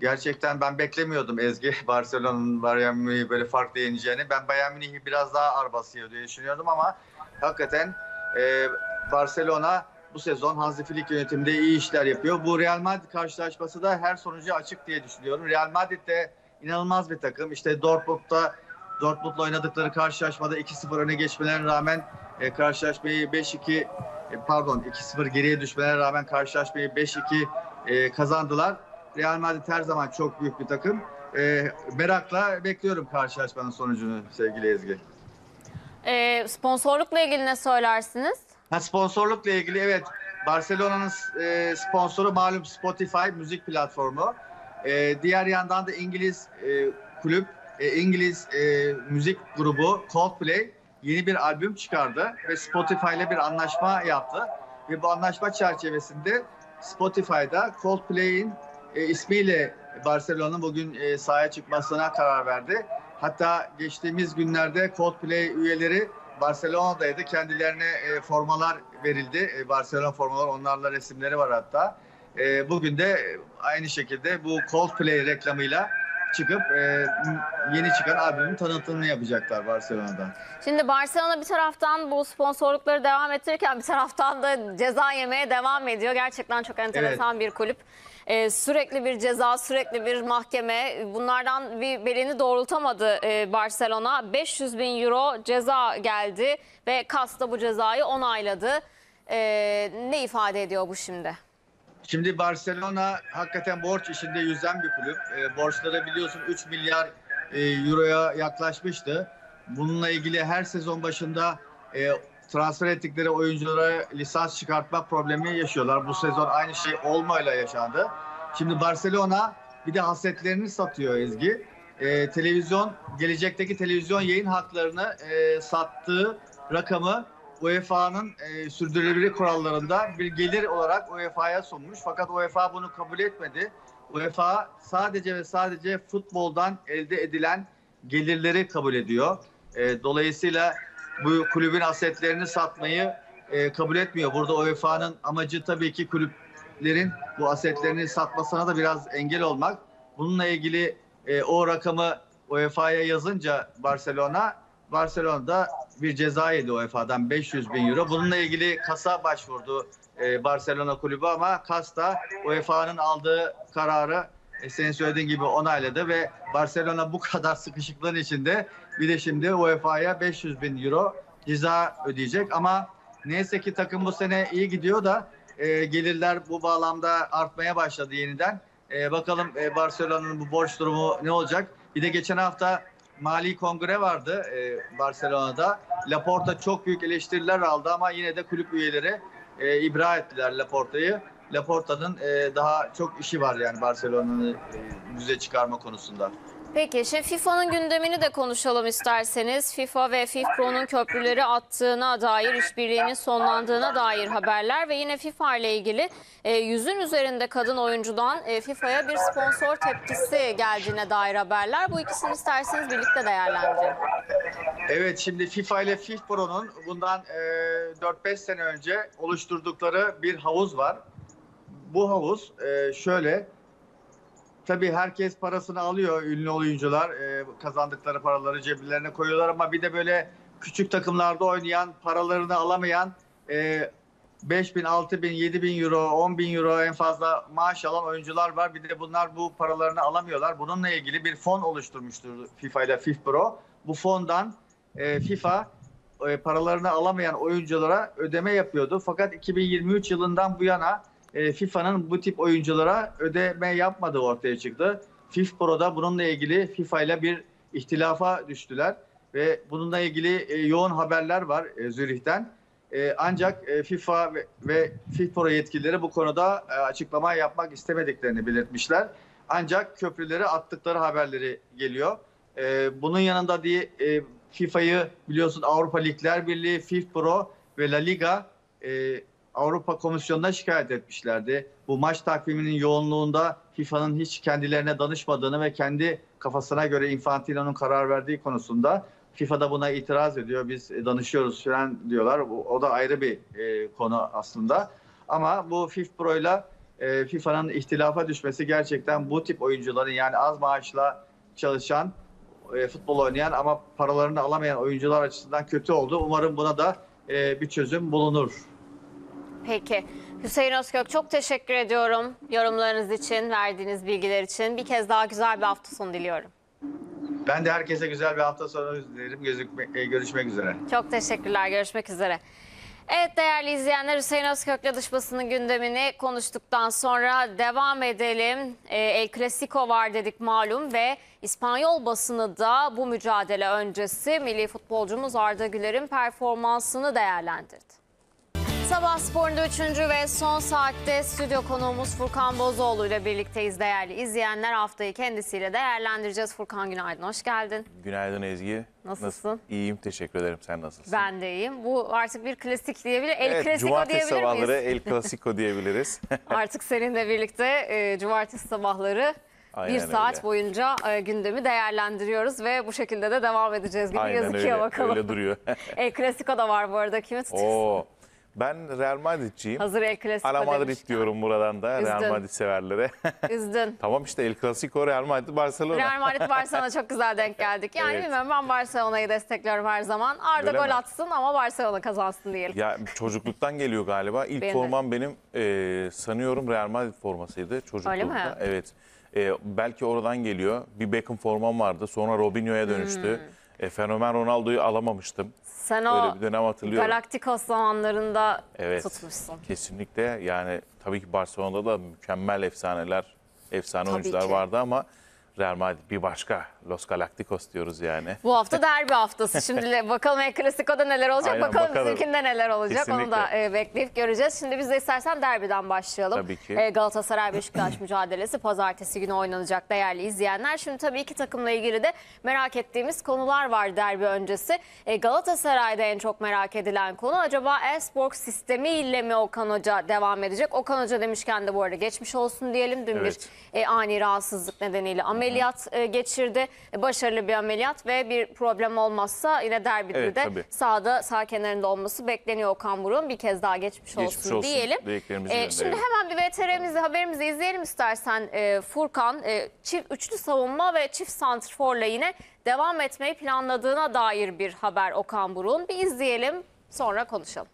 Gerçekten ben beklemiyordum Ezgi *laughs* Barcelona'nın Bayern Münih'i böyle farklı yeneceğini. Ben Bayern Münih'i biraz daha arbasıyor diye düşünüyordum ama hakikaten e, Barcelona bu sezon Hansi Flick yönetiminde iyi işler yapıyor. Bu Real Madrid karşılaşması da her sonucu açık diye düşünüyorum. Real Madrid de inanılmaz bir takım. İşte Dortmund'da Dortmund'la oynadıkları karşılaşmada 2-0 öne geçmelerine rağmen e, karşılaşmayı 5-2 e, pardon 2-0 geriye düşmelerine rağmen karşılaşmayı 5-2 e, kazandılar. Real Madrid her zaman çok büyük bir takım. E, merakla bekliyorum karşılaşmanın sonucunu sevgili Ezgi. E, sponsorlukla ilgili ne söylersiniz? Ha, sponsorlukla ilgili evet. Barcelona'nın e, sponsoru malum Spotify müzik platformu. E, diğer yandan da İngiliz e, kulüp, e, İngiliz e, müzik grubu Coldplay yeni bir albüm çıkardı ve Spotify ile bir anlaşma yaptı. Ve bu anlaşma çerçevesinde Spotify'da Coldplay'in e, ismiyle Barcelona'nın bugün e, sahaya çıkmasına karar verdi. Hatta geçtiğimiz günlerde Coldplay üyeleri Barcelona'daydı. Kendilerine e, formalar verildi. E, Barcelona formaları onlarla resimleri var hatta. E, bugün de aynı şekilde bu Coldplay reklamıyla çıkıp e, yeni çıkan albümün tanıtımını yapacaklar Barcelona'da. Şimdi Barcelona bir taraftan bu sponsorlukları devam ettirirken bir taraftan da ceza yemeye devam ediyor. Gerçekten çok enteresan evet. bir kulüp. Ee, sürekli bir ceza, sürekli bir mahkeme. Bunlardan bir belini doğrultamadı e, Barcelona. 500 bin euro ceza geldi ve Kas da bu cezayı onayladı. E, ne ifade ediyor bu şimdi? Şimdi Barcelona hakikaten borç içinde yüzen bir kulüp. E, borçları biliyorsun 3 milyar e, euroya yaklaşmıştı. Bununla ilgili her sezon başında e, transfer ettikleri oyunculara lisans çıkartma problemi yaşıyorlar. Bu sezon aynı şey olmayla yaşandı. Şimdi Barcelona bir de hasretlerini satıyor Ezgi. E, televizyon gelecekteki televizyon yayın haklarını e, sattığı rakamı UEFA'nın e, sürdürülebilir kurallarında bir gelir olarak UEFA'ya sunmuş. Fakat UEFA bunu kabul etmedi. UEFA sadece ve sadece futboldan elde edilen gelirleri kabul ediyor. E, dolayısıyla bu kulübün asetlerini satmayı e, kabul etmiyor. Burada UEFA'nın amacı tabii ki kulüplerin bu asetlerini satmasına da biraz engel olmak. Bununla ilgili e, o rakamı UEFA'ya yazınca Barcelona, Barcelona da bir ceza yedi UEFA'dan 500 bin euro. Bununla ilgili kasa başvurdu e, Barcelona kulübü ama kas da UEFA'nın aldığı kararı e, senin söylediğin gibi onayladı ve Barcelona bu kadar sıkışıklığın içinde bir de şimdi UEFA'ya 500 bin euro ceza ödeyecek ama neyse ki takım bu sene iyi gidiyor da e, gelirler bu bağlamda artmaya başladı yeniden. bakalım Barcelona'nın bu borç durumu ne olacak? Bir de geçen hafta mali kongre vardı e, Barcelona'da. Laporta çok büyük eleştiriler aldı ama yine de kulüp üyeleri e, ibra ettiler Laporta'yı. Laporta'nın e, daha çok işi var yani Barcelona'nın e, düze çıkarma konusunda. Peki şimdi FIFA'nın gündemini de konuşalım isterseniz. FIFA ve FIFPro'nun köprüleri attığına dair, işbirliğinin sonlandığına dair haberler ve yine FIFA ile ilgili e, yüzün üzerinde kadın oyuncudan e, FIFA'ya bir sponsor tepkisi geldiğine dair haberler. Bu ikisini isterseniz birlikte değerlendirelim. Evet şimdi FIFA ile FIFPro'nun bundan e, 4-5 sene önce oluşturdukları bir havuz var. Bu havuz e, şöyle Tabii herkes parasını alıyor ünlü oyuncular. E, kazandıkları paraları ceplerine koyuyorlar ama bir de böyle küçük takımlarda oynayan, paralarını alamayan e, 5 bin, 6 bin, 7 bin euro, 10 bin euro en fazla maaş alan oyuncular var. Bir de bunlar bu paralarını alamıyorlar. Bununla ilgili bir fon oluşturmuştur FIFA ile FIFPro. Bu fondan e, FIFA e, paralarını alamayan oyunculara ödeme yapıyordu. Fakat 2023 yılından bu yana e, FIFA'nın bu tip oyunculara ödeme yapmadığı ortaya çıktı. FIFA Pro'da bununla ilgili FIFA ile bir ihtilafa düştüler ve bununla ilgili e, yoğun haberler var e, Zürih'ten. ancak FIFA ve, ve FIFA yetkilileri bu konuda e, açıklama yapmak istemediklerini belirtmişler. Ancak köprüleri attıkları haberleri geliyor. bunun yanında diye FIFA'yı biliyorsun Avrupa Ligler Birliği, FIFA Pro ve La Liga Avrupa Komisyonu'na şikayet etmişlerdi. Bu maç takviminin yoğunluğunda FIFA'nın hiç kendilerine danışmadığını ve kendi kafasına göre Infantino'nun karar verdiği konusunda FIFA da buna itiraz ediyor. Biz e, danışıyoruz falan diyorlar. O da ayrı bir e, konu aslında. Ama bu Fifpro ile FIFA'nın ihtilafa düşmesi gerçekten bu tip oyuncuların yani az maaşla çalışan, e, futbol oynayan ama paralarını alamayan oyuncular açısından kötü oldu. Umarım buna da e, bir çözüm bulunur. Peki. Hüseyin Özkök çok teşekkür ediyorum yorumlarınız için, verdiğiniz bilgiler için. Bir kez daha güzel bir hafta sonu diliyorum. Ben de herkese güzel bir hafta sonu dilerim. Gözükme, e, görüşmek üzere. Çok teşekkürler. Görüşmek üzere. Evet değerli izleyenler Hüseyin Özkök'le dış basının gündemini konuştuktan sonra devam edelim. E, El Clasico var dedik malum ve İspanyol basını da bu mücadele öncesi milli futbolcumuz Arda Güler'in performansını değerlendirdi. Sabah Spor'un üçüncü ve son saatte stüdyo konuğumuz Furkan Bozoğlu ile birlikteyiz değerli izleyenler. Haftayı kendisiyle değerlendireceğiz. Furkan günaydın, hoş geldin. Günaydın Ezgi. Nasılsın? Nasıl? İyiyim, teşekkür ederim. Sen nasılsın? Ben de iyiyim. Bu artık bir klasik diyebilir, el evet, klasiko diyebilir miyiz? sabahları *laughs* el klasiko diyebiliriz. artık seninle birlikte e, cumartesi sabahları Aynen bir saat öyle. boyunca e, gündemi değerlendiriyoruz ve bu şekilde de devam edeceğiz gibi Aynen gözüküyor öyle, bakalım. Aynen öyle duruyor. *laughs* El Clasico da var bu arada kimi tutuyorsun? Oo, ben Real Madrid'ciyim. Hazır El Clasico Ala Madrid demişken. diyorum buradan da Üzdün. Real Madrid severlere. Üzdün. *laughs* tamam işte El Clasico Real Madrid Barcelona. Real Madrid Barcelona çok güzel denk *laughs* geldik. Yani evet. bilmiyorum ben Barcelona'yı destekliyorum her zaman. Arda Öyle gol mi? atsın ama Barcelona kazansın diyelim. Ya çocukluktan geliyor galiba. İlk benim formam benim e, sanıyorum Real Madrid formasıydı çocukluğumda. Öyle mi? Evet. E, belki oradan geliyor. Bir Beckham formam vardı. Sonra Robinho'ya dönüştü. Hmm. E, fenomen Ronaldo'yu alamamıştım. Sen o Öyle bir dönem hatırlıyorum. Galaktikos zamanlarında evet, tutmuşsun. Kesinlikle yani tabii ki Barcelona'da da mükemmel efsaneler, efsane tabii oyuncular ki. vardı ama Real Madrid bir başka Los Galacticos diyoruz yani. Bu hafta derbi haftası. Şimdi *laughs* bakalım El Clasico'da neler olacak, Aynen, bakalım, bakalım bizimkinde neler olacak. Kesinlikle. Onu da e, bekleyip göreceğiz. Şimdi biz de istersen derbiden başlayalım. Tabii ki. E, Galatasaray-Beşiktaş *clears throat* mücadelesi pazartesi günü oynanacak değerli izleyenler. Şimdi tabii iki takımla ilgili de merak ettiğimiz konular var derbi öncesi. E, Galatasaray'da en çok merak edilen konu acaba Esborg sistemiyle mi Okan Hoca devam edecek? Okan Hoca demişken de bu arada geçmiş olsun diyelim. Dün evet. bir e, ani rahatsızlık nedeniyle ameliyat e, geçirdi. E, başarılı bir ameliyat ve bir problem olmazsa yine derbide evet, de sağda sağ kenarında olması bekleniyor Okan Buruk'un. Bir kez daha geçmiş, geçmiş olsun, olsun diyelim. E, ee, şimdi hemen bir VTR'mizi haberimizi izleyelim istersen e, Furkan. E, çift üçlü savunma ve çift santrforla yine devam etmeyi planladığına dair bir haber Okan Buruk'un. Bir izleyelim sonra konuşalım.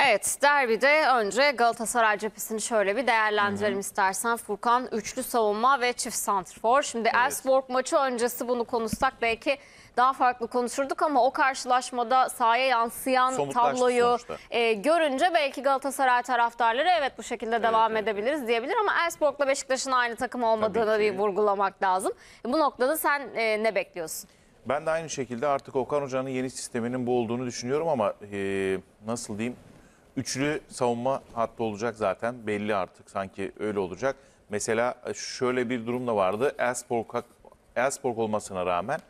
Evet derbide önce Galatasaray cephesini şöyle bir değerlendirelim Hı -hı. istersen. Furkan üçlü savunma ve çift santrfor. Şimdi evet. Elfsborg maçı öncesi bunu konuşsak belki daha farklı konuşurduk ama o karşılaşmada sahaya yansıyan tabloyu e, görünce belki Galatasaray taraftarları evet bu şekilde devam evet, edebiliriz diyebilir ama Elfsborg'la Beşiktaş'ın aynı takım olmadığını bir vurgulamak lazım. E, bu noktada sen e, ne bekliyorsun? Ben de aynı şekilde artık Okan Hoca'nın yeni sisteminin bu olduğunu düşünüyorum ama e, nasıl diyeyim Üçlü savunma hattı olacak zaten belli artık sanki öyle olacak. Mesela e, şöyle bir durum da vardı. Elspor, olmasına rağmen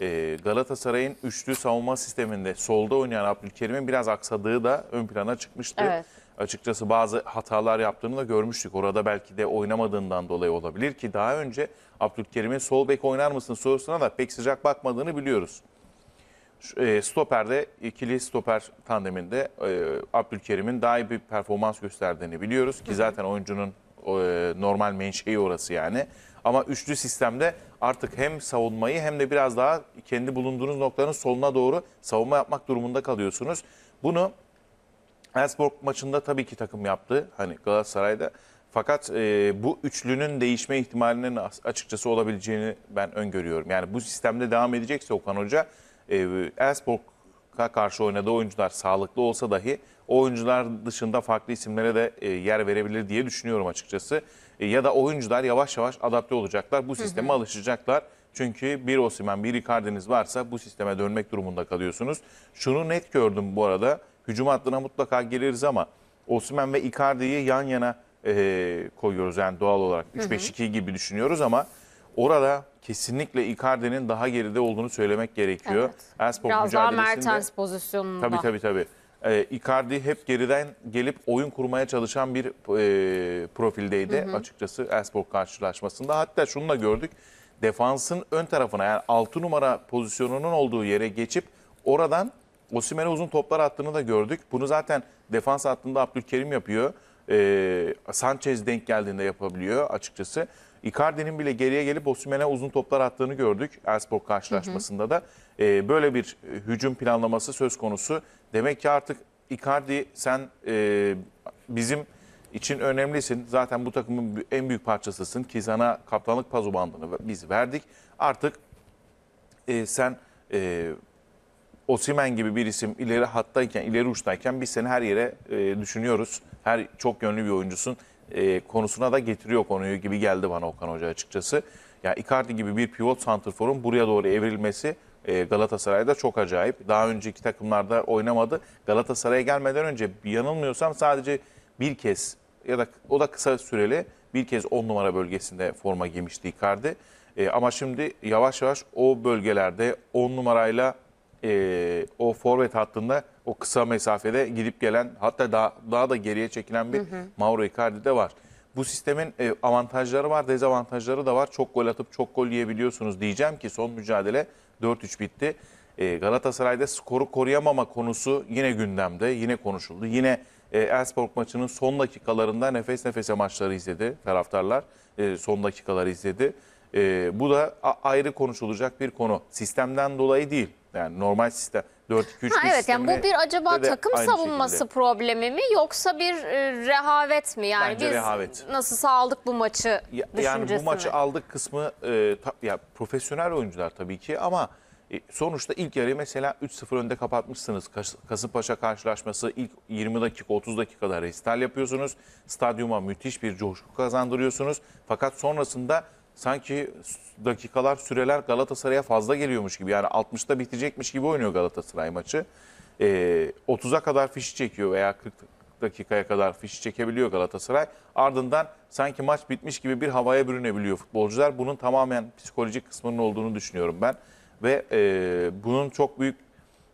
e, Galatasaray'ın üçlü savunma sisteminde solda oynayan Abdülkerim'in biraz aksadığı da ön plana çıkmıştı. Evet. Açıkçası bazı hatalar yaptığını da görmüştük. Orada belki de oynamadığından dolayı olabilir ki daha önce Abdülkerim'in sol bek oynar mısın sorusuna da pek sıcak bakmadığını biliyoruz. E, stoper'de ikili stoper tandeminde e, Abdülkerim'in daha iyi bir performans gösterdiğini biliyoruz ki zaten oyuncunun e, normal menşei orası yani. Ama üçlü sistemde artık hem savunmayı hem de biraz daha kendi bulunduğunuz noktanın soluna doğru savunma yapmak durumunda kalıyorsunuz. Bunu Elfsborg maçında tabii ki takım yaptı. Hani Galatasaray'da. Fakat e, bu üçlünün değişme ihtimalinin açıkçası olabileceğini ben öngörüyorum. Yani bu sistemde devam edecekse Okan Hoca ee, Elsborg'a karşı oynadığı oyuncular sağlıklı olsa dahi oyuncular dışında farklı isimlere de e, yer verebilir diye düşünüyorum açıkçası. E, ya da oyuncular yavaş yavaş adapte olacaklar. Bu sisteme hı hı. alışacaklar. Çünkü bir Osimen, bir Icardi'niz varsa bu sisteme dönmek durumunda kalıyorsunuz. Şunu net gördüm bu arada. Hücum hattına mutlaka geliriz ama Osimen ve Icardi'yi yan yana e, koyuyoruz. Yani doğal olarak 3-5-2 gibi düşünüyoruz ama orada kesinlikle Icardi'nin daha geride olduğunu söylemek gerekiyor. Evet. Elspor Biraz daha Mertens pozisyonunda. Tabii tabii tabii. E, Icardi hep geriden gelip oyun kurmaya çalışan bir e, profildeydi hı hı. açıkçası Elspor karşılaşmasında. Hatta şunu da gördük. Defansın ön tarafına yani 6 numara pozisyonunun olduğu yere geçip oradan Osimhen'e uzun toplar attığını da gördük. Bunu zaten defans hattında Abdülkerim yapıyor. E, Sanchez denk geldiğinde yapabiliyor açıkçası. Icardi'nin bile geriye gelip Osimhen'e uzun toplar attığını gördük Elspor karşılaşmasında da. E, böyle bir e, hücum planlaması söz konusu. Demek ki artık Icardi sen e, bizim için önemlisin. Zaten bu takımın en büyük parçasısın ki sana kaptanlık pazo bandını biz verdik. Artık e, sen e, Osimen gibi bir isim ileri hattayken, ileri uçtayken biz seni her yere e, düşünüyoruz. Her çok yönlü bir oyuncusun e, konusuna da getiriyor konuyu gibi geldi bana Okan Hoca açıkçası. Ya yani Icardi gibi bir pivot santrforun buraya doğru evrilmesi e, Galatasaray'da çok acayip. Daha önceki takımlarda oynamadı. Galatasaray'a gelmeden önce yanılmıyorsam sadece bir kez ya da o da kısa süreli bir kez 10 numara bölgesinde forma giymişti Icardi. E, ama şimdi yavaş yavaş o bölgelerde 10 numarayla e, o forvet hattında o kısa mesafede gidip gelen hatta daha, daha da geriye çekilen bir hı hı. Mauro Icardi de var. Bu sistemin e, avantajları var, dezavantajları da var. Çok gol atıp çok gol yiyebiliyorsunuz diyeceğim ki son mücadele 4-3 bitti. E, Galatasaray'da skoru koruyamama konusu yine gündemde, yine konuşuldu. Yine e, Elsport maçının son dakikalarında nefes nefese maçları izledi taraftarlar. E, son dakikaları izledi. E, bu da ayrı konuşulacak bir konu. Sistemden dolayı değil. Yani normal sistem 4 2 3 ha, evet yani bu bir acaba takım savunması şekilde. problemi mi yoksa bir e, rehavet mi? Yani Bence biz rehavet. nasıl sağladık bu maçı ya, Yani bu maçı mi? aldık kısmı e, ta, ya profesyonel oyuncular tabii ki ama e, sonuçta ilk yarıyı mesela 3-0 önde kapatmışsınız. Kas, Kasımpaşa karşılaşması ilk 20 dakika 30 dakikada resital yapıyorsunuz. Stadyuma müthiş bir coşku kazandırıyorsunuz. Fakat sonrasında sanki dakikalar, süreler Galatasaray'a fazla geliyormuş gibi. Yani 60'ta bitecekmiş gibi oynuyor Galatasaray maçı. E, ee, 30'a kadar fişi çekiyor veya 40 dakikaya kadar fişi çekebiliyor Galatasaray. Ardından sanki maç bitmiş gibi bir havaya bürünebiliyor futbolcular. Bunun tamamen psikolojik kısmının olduğunu düşünüyorum ben. Ve e, bunun çok büyük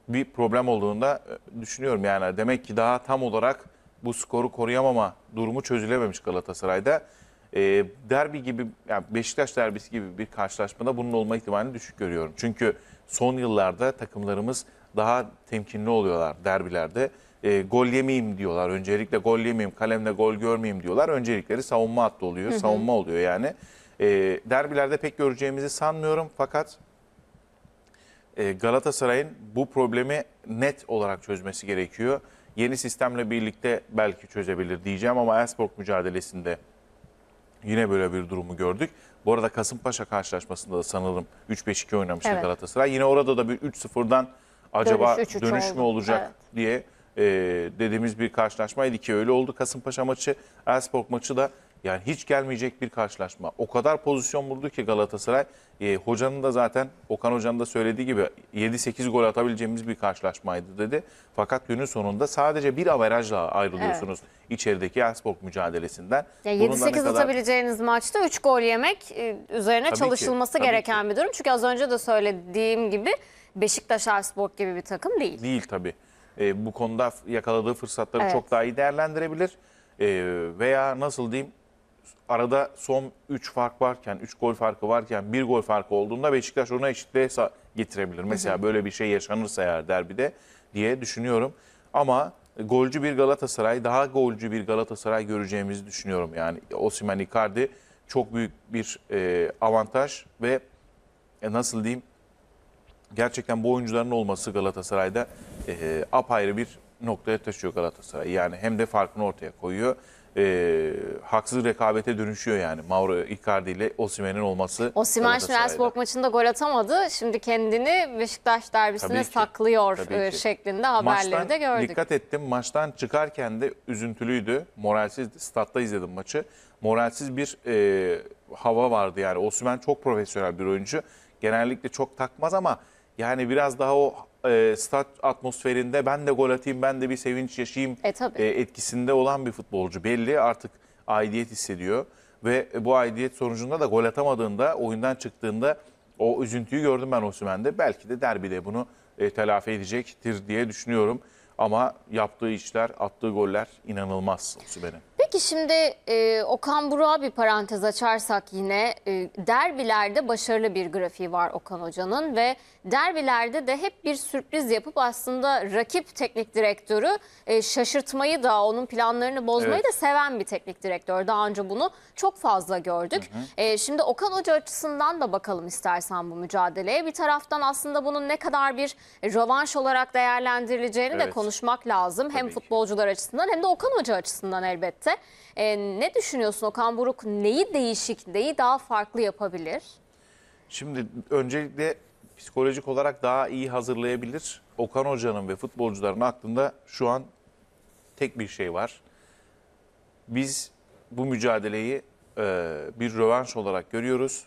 bir problem olduğunu da e, düşünüyorum. Yani demek ki daha tam olarak bu skoru koruyamama durumu çözülememiş Galatasaray'da e, derbi gibi yani Beşiktaş derbisi gibi bir karşılaşmada bunun olma ihtimalini düşük görüyorum. Çünkü son yıllarda takımlarımız daha temkinli oluyorlar derbilerde. E, gol yemeyeyim diyorlar. Öncelikle gol yemeyeyim, kalemle gol görmeyeyim diyorlar. Öncelikleri savunma hattı oluyor, hı hı. savunma oluyor yani. E, derbilerde pek göreceğimizi sanmıyorum fakat e, Galatasaray'ın bu problemi net olarak çözmesi gerekiyor. Yeni sistemle birlikte belki çözebilir diyeceğim ama Elsport mücadelesinde Yine böyle bir durumu gördük. Bu arada Kasımpaşa karşılaşmasında da sanırım 3-5-2 oynamıştı evet. Galatasaray. Yine orada da bir 3-0'dan acaba dönüş, dönüş mü olacak evet. diye e, dediğimiz bir karşılaşmaydı ki öyle oldu. Kasımpaşa maçı, Elspor maçı da yani hiç gelmeyecek bir karşılaşma. O kadar pozisyon buldu ki Galatasaray. E, hocanın da zaten Okan Hoca'nın da söylediği gibi 7-8 gol atabileceğimiz bir karşılaşmaydı dedi. Fakat günün sonunda sadece bir averajla ayrılıyorsunuz evet. içerideki Elfsborg mücadelesinden. Ya 7-8 kadar... atabileceğiniz maçta 3 gol yemek e, üzerine tabii çalışılması ki, gereken ki. bir durum. Çünkü az önce de söylediğim gibi Beşiktaş Elfsborg gibi bir takım değil. Değil tabii. E, bu konuda yakaladığı fırsatları evet. çok daha iyi değerlendirebilir. E, veya nasıl diyeyim arada son 3 fark varken, 3 gol farkı varken 1 gol farkı olduğunda Beşiktaş ona eşitliğe getirebilir. Mesela böyle bir şey yaşanırsa eğer derbide diye düşünüyorum. Ama golcü bir Galatasaray, daha golcü bir Galatasaray göreceğimizi düşünüyorum. Yani Osimhen Icardi çok büyük bir e, avantaj ve e, nasıl diyeyim gerçekten bu oyuncuların olması Galatasaray'da e, apayrı bir noktaya taşıyor Galatasaray. Yani hem de farkını ortaya koyuyor e, haksız rekabete dönüşüyor yani. Mauro Icardi ile Osimhen'in olması. Osimhen Strasbourg maçında gol atamadı. Şimdi kendini Beşiktaş derbisine saklıyor e, şeklinde haberleri maçtan, de gördük. Dikkat ettim maçtan çıkarken de üzüntülüydü. Moralsiz statta izledim maçı. Moralsiz bir e, hava vardı yani. Osimhen çok profesyonel bir oyuncu. Genellikle çok takmaz ama yani biraz daha o e, stat atmosferinde ben de gol atayım, ben de bir sevinç yaşayayım E, tabii. E, etkisinde olan bir futbolcu. Belli artık aidiyet hissediyor ve bu aidiyet sonucunda da gol atamadığında, oyundan çıktığında o üzüntüyü gördüm ben Osimhen'de. Belki de derbide bunu e, telafi edecektir diye düşünüyorum. Ama yaptığı işler, attığı goller inanılmaz Osimhen'in. Peki şimdi e, Okan Burak'a bir parantez açarsak yine e, derbilerde başarılı bir grafiği var Okan Hoca'nın ve derbilerde de hep bir sürpriz yapıp aslında rakip teknik direktörü e, şaşırtmayı da onun planlarını bozmayı evet. da seven bir teknik direktör. Daha önce bunu çok fazla gördük. Hı hı. E, şimdi Okan Hoca açısından da bakalım istersen bu mücadeleye. Bir taraftan aslında bunun ne kadar bir rövanş olarak değerlendirileceğini evet. de konuşmak lazım. Tabii hem futbolcular açısından hem de Okan Hoca açısından elbette. E, ne düşünüyorsun Okan Buruk neyi değişik, neyi daha farklı yapabilir? Şimdi öncelikle psikolojik olarak daha iyi hazırlayabilir. Okan Hoca'nın ve futbolcuların aklında şu an tek bir şey var. Biz bu mücadeleyi e, bir rövanş olarak görüyoruz.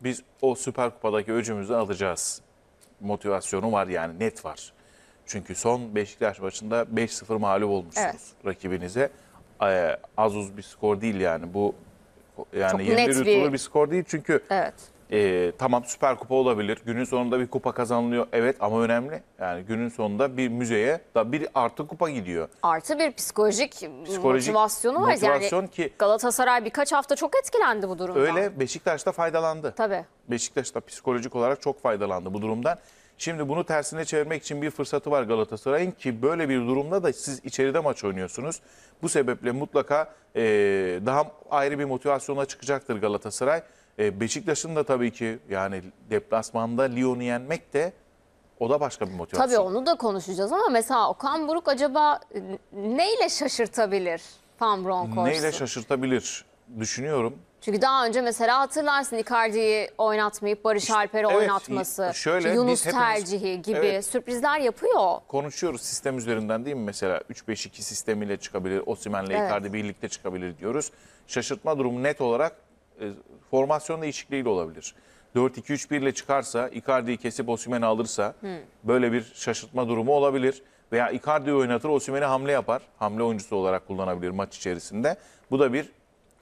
Biz o Süper Kupa'daki öcümüzü alacağız. Motivasyonu var yani net var. Çünkü son Beşiktaş maçında 5-0 mağlup olmuşsunuz evet. rakibinize. E, az uz bir skor değil yani. Bu yani Çok yenilir net bir- bir skor değil çünkü Evet. e, tamam Süper Kupa olabilir. Günün sonunda bir kupa kazanılıyor. Evet ama önemli. Yani günün sonunda bir müzeye da bir artı kupa gidiyor. Artı bir psikolojik, Psikolojik motivasyonu var. motivasyon yani ki- Galatasaray birkaç hafta çok etkilendi bu durumdan. Öyle Beşiktaş'ta faydalandı. Tabii. Beşiktaş'ta psikolojik olarak çok faydalandı bu durumdan. Şimdi bunu tersine çevirmek için bir fırsatı var Galatasaray'ın ki böyle bir durumda da siz içeride maç oynuyorsunuz. Bu sebeple mutlaka e, daha ayrı bir motivasyona çıkacaktır Galatasaray. E, Beşiktaş'ın da tabii ki yani deplasmanda Lyon'u yenmek de o da başka bir motivasyon. Tabii onu da konuşacağız ama mesela Okan Buruk acaba e, neyle şaşırtabilir Van Bronckhorst'u? Neyle şaşırtabilir? Düşünüyorum. Çünkü daha önce mesela hatırlarsın Icardi'yi oynatmayıp Barış Alper'i evet, oynatması, şöyle, Yunus hepimiz, tercihi gibi evet, sürprizler yapıyor. Konuşuyoruz sistem üzerinden değil mi mesela 3-5-2 sistemiyle çıkabilir, Osimhen'le evet. Icardi birlikte çıkabilir diyoruz. Şaşırtma durumu net olarak e, formasyon değişikliğiyle olabilir. 4-2-3-1 ile çıkarsa, Icardi'yi kesip Osimhen'i alırsa hmm. böyle bir şaşırtma durumu olabilir. Veya Icardi'yi oynatır, Osimhen'i hamle yapar. Hamle oyuncusu olarak kullanabilir maç içerisinde. Bu da bir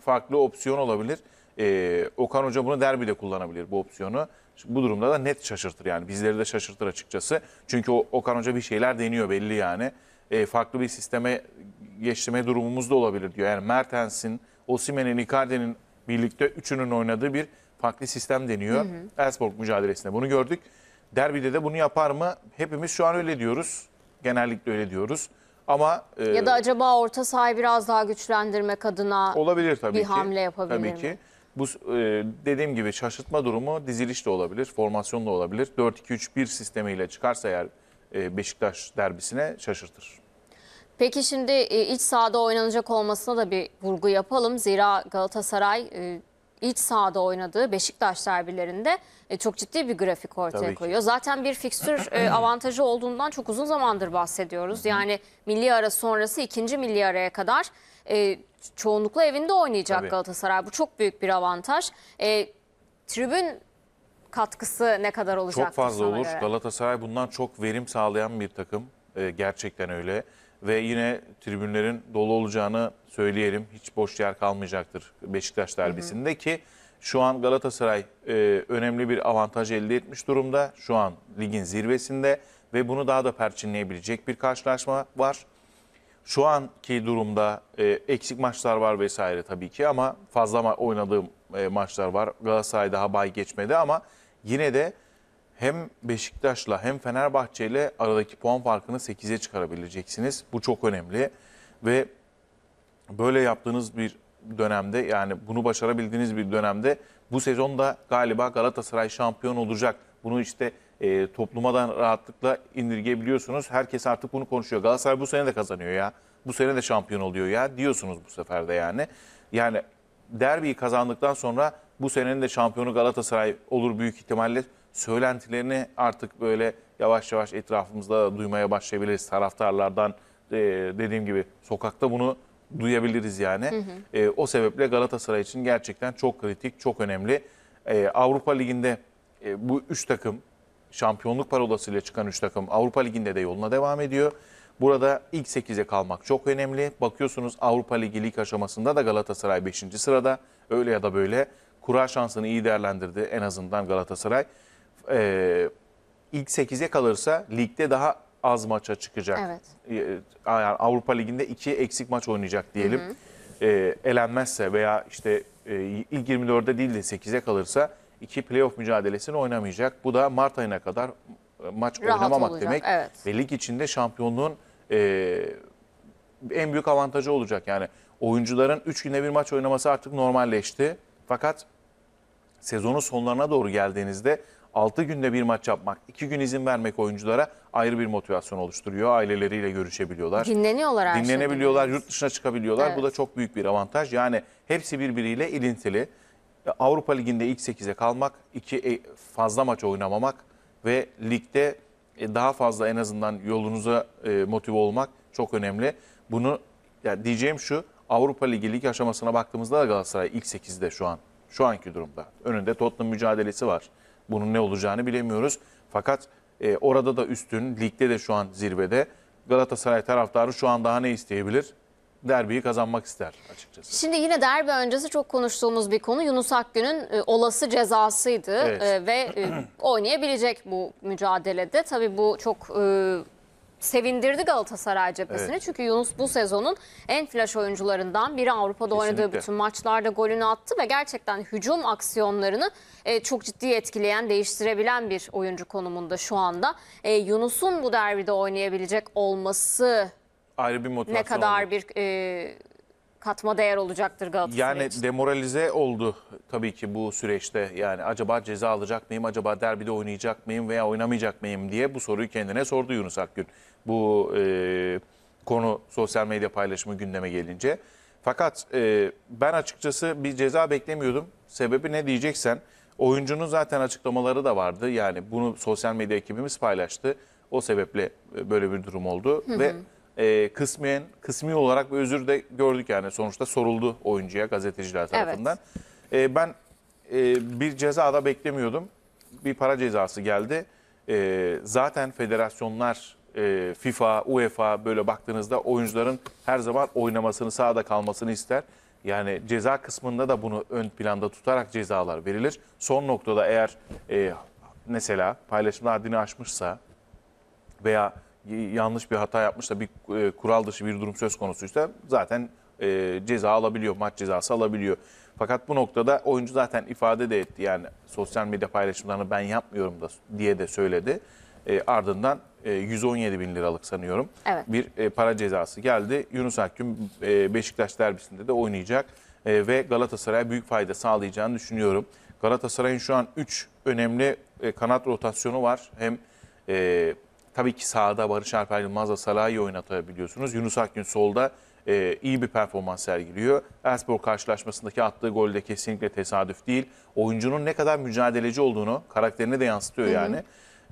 farklı opsiyon olabilir. Ee, Okan Hoca bunu derbide kullanabilir bu opsiyonu. Bu durumda da net şaşırtır yani. Bizleri de şaşırtır açıkçası. Çünkü o, Okan Hoca bir şeyler deniyor belli yani. Ee, farklı bir sisteme geçirme durumumuz da olabilir diyor. Yani Mertens'in, Osimen'in, Icardi'nin birlikte üçünün oynadığı bir farklı sistem deniyor. Hı hı. Elsport mücadelesinde bunu gördük. Derbide de bunu yapar mı? Hepimiz şu an öyle diyoruz. Genellikle öyle diyoruz. Ama e, Ya da e, acaba orta sahayı biraz daha güçlendirmek adına olabilir tabii bir ki. hamle yapabilir Tabii mi? ki. Bu e, dediğim gibi şaşırtma durumu diziliş de olabilir, formasyon da olabilir. 4-2-3-1 sistemiyle çıkarsa eğer e, Beşiktaş derbisine şaşırtır. Peki şimdi e, iç sahada oynanacak olmasına da bir vurgu yapalım. Zira Galatasaray e, iç sahada oynadığı Beşiktaş derbilerinde e, çok ciddi bir grafik ortaya Tabii ki. koyuyor. Zaten bir fikstür e, *clears throat* avantajı olduğundan çok uzun zamandır bahsediyoruz. Yani milli ara sonrası ikinci milli araya kadar e, çoğunlukla evinde oynayacak Tabii. Galatasaray. Bu çok büyük bir avantaj. E, tribün katkısı ne kadar olacak? Çok fazla olur. Göre? Galatasaray bundan çok verim sağlayan bir takım. E, gerçekten öyle. Ve yine tribünlerin dolu olacağını söyleyelim. Hiç boş yer kalmayacaktır Beşiktaş derbisinde hı hı. ki şu an Galatasaray e, önemli bir avantaj elde etmiş durumda. Şu an ligin zirvesinde ve bunu daha da perçinleyebilecek bir karşılaşma var. Şu anki durumda e, eksik maçlar var vesaire tabii ki ama fazla ma oynadığım e, maçlar var. Galatasaray daha bay geçmedi ama yine de hem Beşiktaş'la hem Fenerbahçe'yle aradaki puan farkını 8'e çıkarabileceksiniz. Bu çok önemli ve böyle yaptığınız bir dönemde yani bunu başarabildiğiniz bir dönemde bu sezonda galiba Galatasaray şampiyon olacak. Bunu işte e, toplumadan rahatlıkla indirgeyebiliyorsunuz. Herkes artık bunu konuşuyor. Galatasaray bu sene de kazanıyor ya. Bu sene de şampiyon oluyor ya diyorsunuz bu sefer de yani. Yani derbiyi kazandıktan sonra bu senenin de şampiyonu Galatasaray olur büyük ihtimalle söylentilerini artık böyle yavaş yavaş etrafımızda duymaya başlayabiliriz. Taraftarlardan e, dediğim gibi sokakta bunu duyabiliriz yani. Hı hı. E, o sebeple Galatasaray için gerçekten çok kritik, çok önemli. E, Avrupa Ligi'nde e, bu üç takım şampiyonluk parolasıyla çıkan üç takım Avrupa Ligi'nde de yoluna devam ediyor. Burada ilk 8'e kalmak çok önemli. Bakıyorsunuz Avrupa Ligi lig aşamasında da Galatasaray 5. sırada. Öyle ya da böyle kura şansını iyi değerlendirdi en azından Galatasaray. Ee, ilk 8'e kalırsa ligde daha az maça çıkacak. Evet. Ee, yani Avrupa Ligi'nde iki eksik maç oynayacak diyelim. Hı hı. E, elenmezse veya işte e, ilk 24'de değil de 8'e kalırsa iki playoff mücadelesini oynamayacak. Bu da Mart ayına kadar e, maç Rahat oynamamak olacak. demek. Evet. Ve lig içinde şampiyonluğun e, en büyük avantajı olacak. Yani oyuncuların 3 günde bir maç oynaması artık normalleşti. Fakat sezonun sonlarına doğru geldiğinizde 6 günde bir maç yapmak, 2 gün izin vermek oyunculara ayrı bir motivasyon oluşturuyor. Aileleriyle görüşebiliyorlar. Dinleniyorlar şey Dinlenebiliyorlar, şeyden. yurt dışına çıkabiliyorlar. Evet. Bu da çok büyük bir avantaj. Yani hepsi birbiriyle ilintili. Avrupa Ligi'nde ilk 8'e kalmak, 2 e, fazla maç oynamamak ve ligde e, daha fazla en azından yolunuza e, motive olmak çok önemli. Bunu yani diyeceğim şu, Avrupa Ligi lig aşamasına baktığımızda da Galatasaray ilk 8'de şu an. Şu anki durumda. Önünde Tottenham mücadelesi var. Bunun ne olacağını bilemiyoruz. Fakat e, orada da üstün, ligde de şu an zirvede. Galatasaray taraftarı şu an daha ne isteyebilir? derbiyi kazanmak ister açıkçası. Şimdi yine derbi öncesi çok konuştuğumuz bir konu Yunus Akgün'ün e, olası cezasıydı evet. e, ve e, *clears throat* oynayabilecek bu mücadelede. Tabii bu çok e, sevindirdi Galatasaray cephesini. Evet. Çünkü Yunus bu sezonun en flash oyuncularından biri Avrupa'da Kesinlikle. oynadığı bütün maçlarda golünü attı ve gerçekten hücum aksiyonlarını e, çok ciddi etkileyen, değiştirebilen bir oyuncu konumunda şu anda. E, Yunus'un bu derbide oynayabilecek olması ayrı bir Ne kadar bir e, katma değer olacaktır Galatasaray Yani için. demoralize oldu tabii ki bu süreçte. Yani acaba ceza alacak mıyım, acaba derbide oynayacak mıyım veya oynamayacak mıyım diye bu soruyu kendine sordu Yunus Akgün bu e, konu sosyal medya paylaşımı gündeme gelince. Fakat e, ben açıkçası bir ceza beklemiyordum. Sebebi ne diyeceksen oyuncunun zaten açıklamaları da vardı. Yani bunu sosyal medya ekibimiz paylaştı. O sebeple e, böyle bir durum oldu hı hı. ve e, kısmen kısmi olarak bir özür de gördük yani sonuçta soruldu oyuncuya gazeteciler tarafından. Evet. E, ben e, bir ceza da beklemiyordum. Bir para cezası geldi. E, zaten federasyonlar e, FIFA, UEFA böyle baktığınızda oyuncuların her zaman oynamasını, sahada kalmasını ister. Yani ceza kısmında da bunu ön planda tutarak cezalar verilir. Son noktada eğer e, mesela paylaşımda haddini aşmışsa veya yanlış bir hata yapmışsa bir e, kural dışı bir durum söz konusuysa zaten e, ceza alabiliyor, maç cezası alabiliyor. Fakat bu noktada oyuncu zaten ifade de etti. Yani sosyal medya paylaşımlarını ben yapmıyorum da diye de söyledi. E, ardından 117 e, bin liralık sanıyorum evet. bir e, para cezası geldi. Yunus Akgün e, Beşiktaş derbisinde de oynayacak ve Galatasaray'a büyük fayda sağlayacağını düşünüyorum. Galatasaray'ın şu an 3 önemli kanat rotasyonu var. Hem e, tabii ki sağda Barış Alper Yılmaz'la Salah'ı oynatabiliyorsunuz. Yunus Akgün solda e, iyi bir performans sergiliyor. Elspor karşılaşmasındaki attığı gol de kesinlikle tesadüf değil. Oyuncunun ne kadar mücadeleci olduğunu karakterine de yansıtıyor hı hı. yani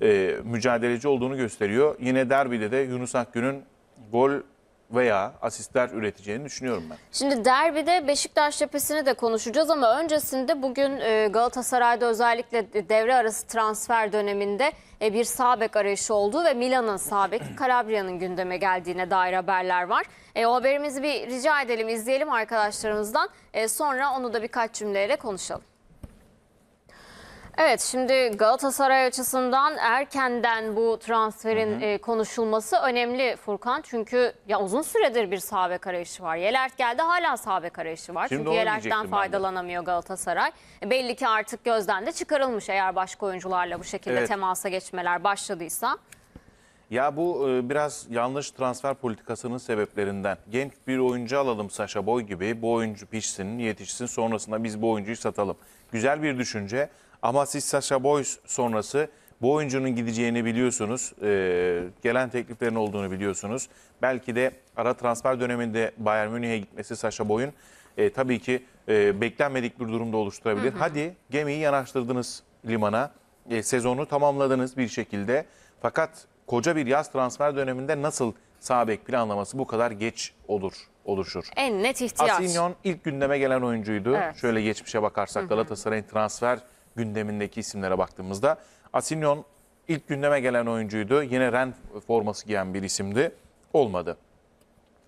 e, mücadeleci olduğunu gösteriyor. Yine derbide de Yunus Akgün'ün gol veya asistler üreteceğini düşünüyorum ben. Şimdi derbide Beşiktaş cephesini de konuşacağız ama öncesinde bugün e, Galatasaray'da özellikle devre arası transfer döneminde e, bir sağ bek arayışı olduğu ve Milan'ın sağ beki Calabria'nın *clears throat* gündeme geldiğine dair haberler var. E, o haberimizi bir rica edelim, izleyelim arkadaşlarımızdan. E, sonra onu da birkaç cümleyle konuşalım. Evet şimdi Galatasaray açısından erkenden bu transferin hı hı. E, konuşulması önemli Furkan. Çünkü ya uzun süredir bir sağ bek arayışı var. Yelert geldi hala sağ bek arayışı var. Şimdi Çünkü Yelert'ten faydalanamıyor Galatasaray. E, belli ki artık gözden de çıkarılmış eğer başka oyuncularla bu şekilde evet. temasa geçmeler başladıysa. Ya bu e, biraz yanlış transfer politikasının sebeplerinden. Genç bir oyuncu alalım Saşa Boy gibi. Bu oyuncu pişsin, yetişsin sonrasında biz bu oyuncuyu satalım. Güzel bir düşünce ama siz Sasha Boys sonrası bu oyuncunun gideceğini biliyorsunuz. Ee, gelen tekliflerin olduğunu biliyorsunuz. Belki de ara transfer döneminde Bayern Münih'e gitmesi Sasha Boy'un e, tabii ki e, beklenmedik bir durumda oluşturabilir. Hı hı. Hadi gemiyi yanaştırdınız limana. E, sezonu tamamladınız bir şekilde. Fakat koca bir yaz transfer döneminde nasıl sabek bek planlaması bu kadar geç olur oluşur? En net ihtiyaç. Asinyon ilk gündeme gelen oyuncuydu. Evet. Şöyle geçmişe bakarsak Galatasaray'ın transfer gündemindeki isimlere baktığımızda. Asinyon ilk gündeme gelen oyuncuydu. Yine Ren forması giyen bir isimdi. Olmadı.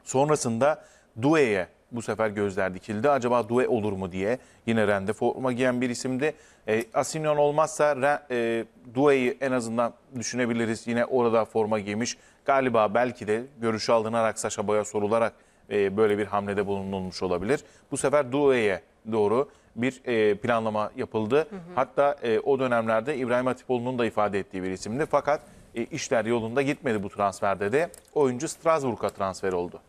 Sonrasında Due'ye bu sefer gözler dikildi. Acaba Due olur mu diye yine Ren'de forma giyen bir isimdi. E, Asinyon olmazsa Ren, e, Due'yi en azından düşünebiliriz. Yine orada forma giymiş. Galiba belki de görüşü alınarak Saşa Boya sorularak e, böyle bir hamlede bulunulmuş olabilir. Bu sefer Due'ye doğru bir e, planlama yapıldı. Hı hı. Hatta e, o dönemlerde İbrahim Hatipoğlu'nun da ifade ettiği bir isimdi. Fakat e, işler yolunda gitmedi bu transferde de. Oyuncu Strasbourg'a transfer oldu.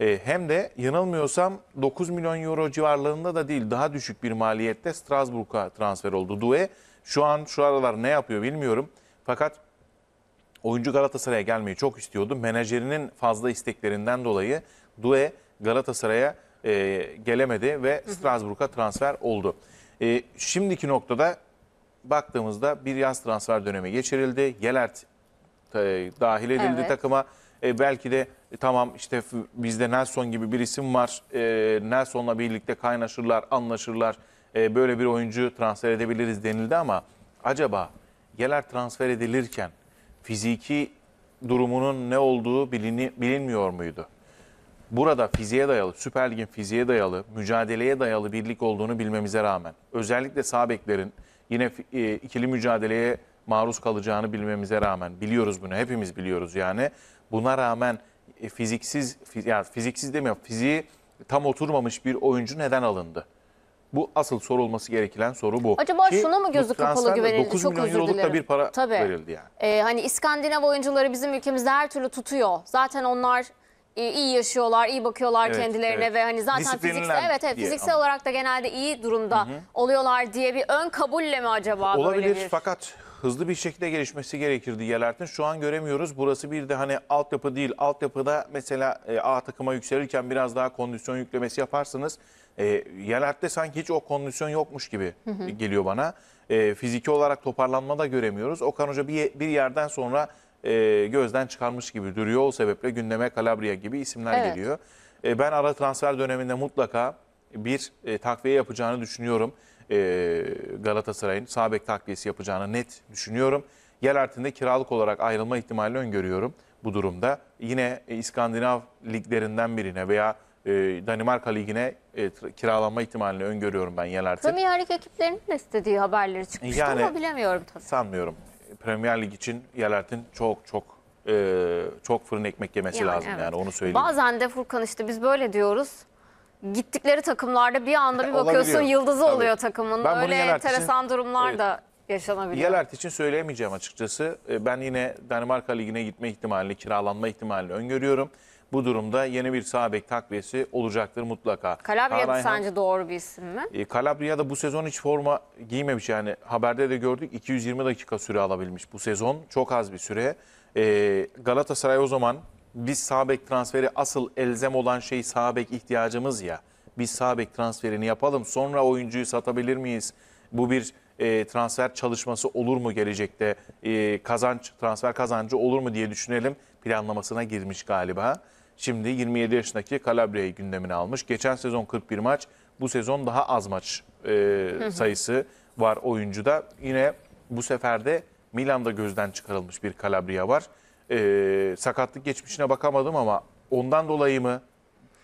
E, hem de yanılmıyorsam 9 milyon euro civarlarında da değil daha düşük bir maliyette Strasbourg'a transfer oldu. Due şu an şu aralar ne yapıyor bilmiyorum. Fakat oyuncu Galatasaray'a gelmeyi çok istiyordu. Menajerinin fazla isteklerinden dolayı Due Galatasaray'a e, gelemedi ve Strasbourg'a transfer oldu. E, şimdiki noktada baktığımızda bir yaz transfer dönemi geçirildi. Gelert e, dahil edildi Evet. takıma. E, belki de e, tamam işte bizde Nelson gibi bir isim var. E, Nelson'la birlikte kaynaşırlar, anlaşırlar. E, böyle bir oyuncu transfer edebiliriz denildi ama acaba Gelert transfer edilirken fiziki durumunun ne olduğu bilini, bilinmiyor muydu? burada fiziğe dayalı, Süper Lig'in fiziğe dayalı, mücadeleye dayalı birlik olduğunu bilmemize rağmen özellikle sağ beklerin yine e, ikili mücadeleye maruz kalacağını bilmemize rağmen biliyoruz bunu hepimiz biliyoruz yani buna rağmen e, fiziksiz fiz, yani fiziksiz demiyorum fiziği tam oturmamış bir oyuncu neden alındı? Bu asıl sorulması gereken soru bu. Acaba Ki, şuna mı gözü kapalı güvenildi? 9 Çok milyon özür euroluk da bir para Tabii. verildi yani. Ee, hani İskandinav oyuncuları bizim ülkemizde her türlü tutuyor. Zaten onlar e, iyi yaşıyorlar, iyi bakıyorlar Evet, kendilerine evet. ve hani zaten fiziksel evet evet fiziksel ama. olarak da genelde iyi durumda oluyorlar diye bir ön kabulle mi acaba Olabilir böyle bir? fakat hızlı bir şekilde gelişmesi gerekirdi Yelert'in. Şu an göremiyoruz. Burası bir de hani altyapı değil. Altyapıda mesela e, A takıma yükselirken biraz daha kondisyon yüklemesi yaparsınız. e, Yelert'te sanki hiç o kondisyon yokmuş gibi geliyor bana. E, fiziki olarak toparlanma da göremiyoruz. Okan Hoca bir, bir yerden sonra e, gözden çıkarmış gibi duruyor. O sebeple gündeme Calabria gibi isimler Evet. geliyor. E, ben ara transfer döneminde mutlaka bir e, takviye yapacağını düşünüyorum. E, Galatasaray'ın sağ bek takviyesi yapacağını net düşünüyorum. Yelertin'de kiralık olarak ayrılma ihtimalini öngörüyorum bu durumda. Yine e, İskandinav liglerinden birine veya e, Danimarka ligine e, kiralanma ihtimalini öngörüyorum ben Yelertin. Premier Lig ekiplerinin de istediği haberleri çıkmıştı Yani- ama bilemiyorum tabii. Sanmıyorum. Premier Lig için Yelert'in çok çok e, çok fırın ekmek yemesi yani, lazım evet. yani onu söyleyeyim. Bazen de Furkan işte biz böyle diyoruz. Gittikleri takımlarda bir anda bir bakıyorsun yıldızı Tabii. oluyor takımın. Ben Öyle enteresan için, durumlar evet. da yaşanabiliyor. Yelert için söyleyemeyeceğim açıkçası. E, ben yine Danimarka Ligi'ne gitme ihtimalini, kiralanma ihtimalini öngörüyorum. Bu durumda yeni bir sağ bek takviyesi olacaktır mutlaka. Calabria da sence doğru bir isim mi? E, Calabria da bu sezon hiç forma giymemiş yani haberde de gördük 220 dakika süre alabilmiş bu sezon. Çok az bir süre. E, Galatasaray o zaman biz sağ bek transferi asıl elzem olan şey sağ bek ihtiyacımız ya. Biz sağ bek transferini yapalım sonra oyuncuyu satabilir miyiz? Bu bir e, transfer çalışması olur mu gelecekte? E, kazanç transfer kazancı olur mu diye düşünelim planlamasına girmiş galiba. Şimdi 27 yaşındaki Calabria'yı gündemine almış. Geçen sezon 41 maç, bu sezon daha az maç e, sayısı var oyuncuda. Yine bu sefer de Milan'da gözden çıkarılmış bir Calabria var. E, sakatlık geçmişine bakamadım ama ondan dolayı mı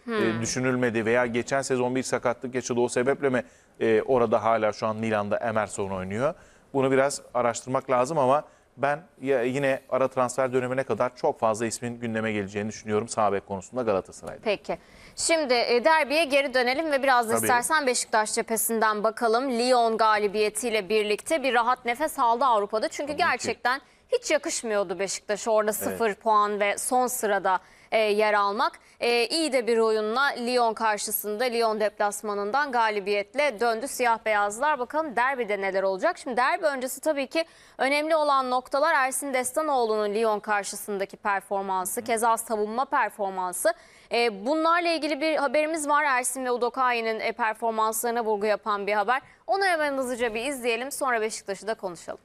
e, düşünülmedi veya geçen sezon bir sakatlık yaşadı o sebeple mi e, orada hala şu an Milan'da Emerson oynuyor? Bunu biraz araştırmak lazım ama ben yine ara transfer dönemine kadar çok fazla ismin gündeme geleceğini düşünüyorum Sabek konusunda Galatasaray'da. Peki. Şimdi e, derbiye geri dönelim ve biraz da istersen Beşiktaş cephesinden bakalım. Lyon galibiyetiyle birlikte bir rahat nefes aldı Avrupa'da. Çünkü Tabii gerçekten ki. hiç yakışmıyordu Beşiktaş orada evet. puan ve son sırada e, yer almak. E, iyi de bir oyunla Lyon karşısında Lyon deplasmanından galibiyetle döndü siyah beyazlar. Bakalım derbide neler olacak? Şimdi derbi öncesi tabii ki önemli olan noktalar Ersin Destanoğlu'nun Lyon karşısındaki performansı, keza savunma performansı. E, bunlarla ilgili bir haberimiz var. Ersin ve Udokai'nin e, performanslarına vurgu yapan bir haber. Onu hemen hızlıca bir izleyelim sonra Beşiktaş'ı da konuşalım.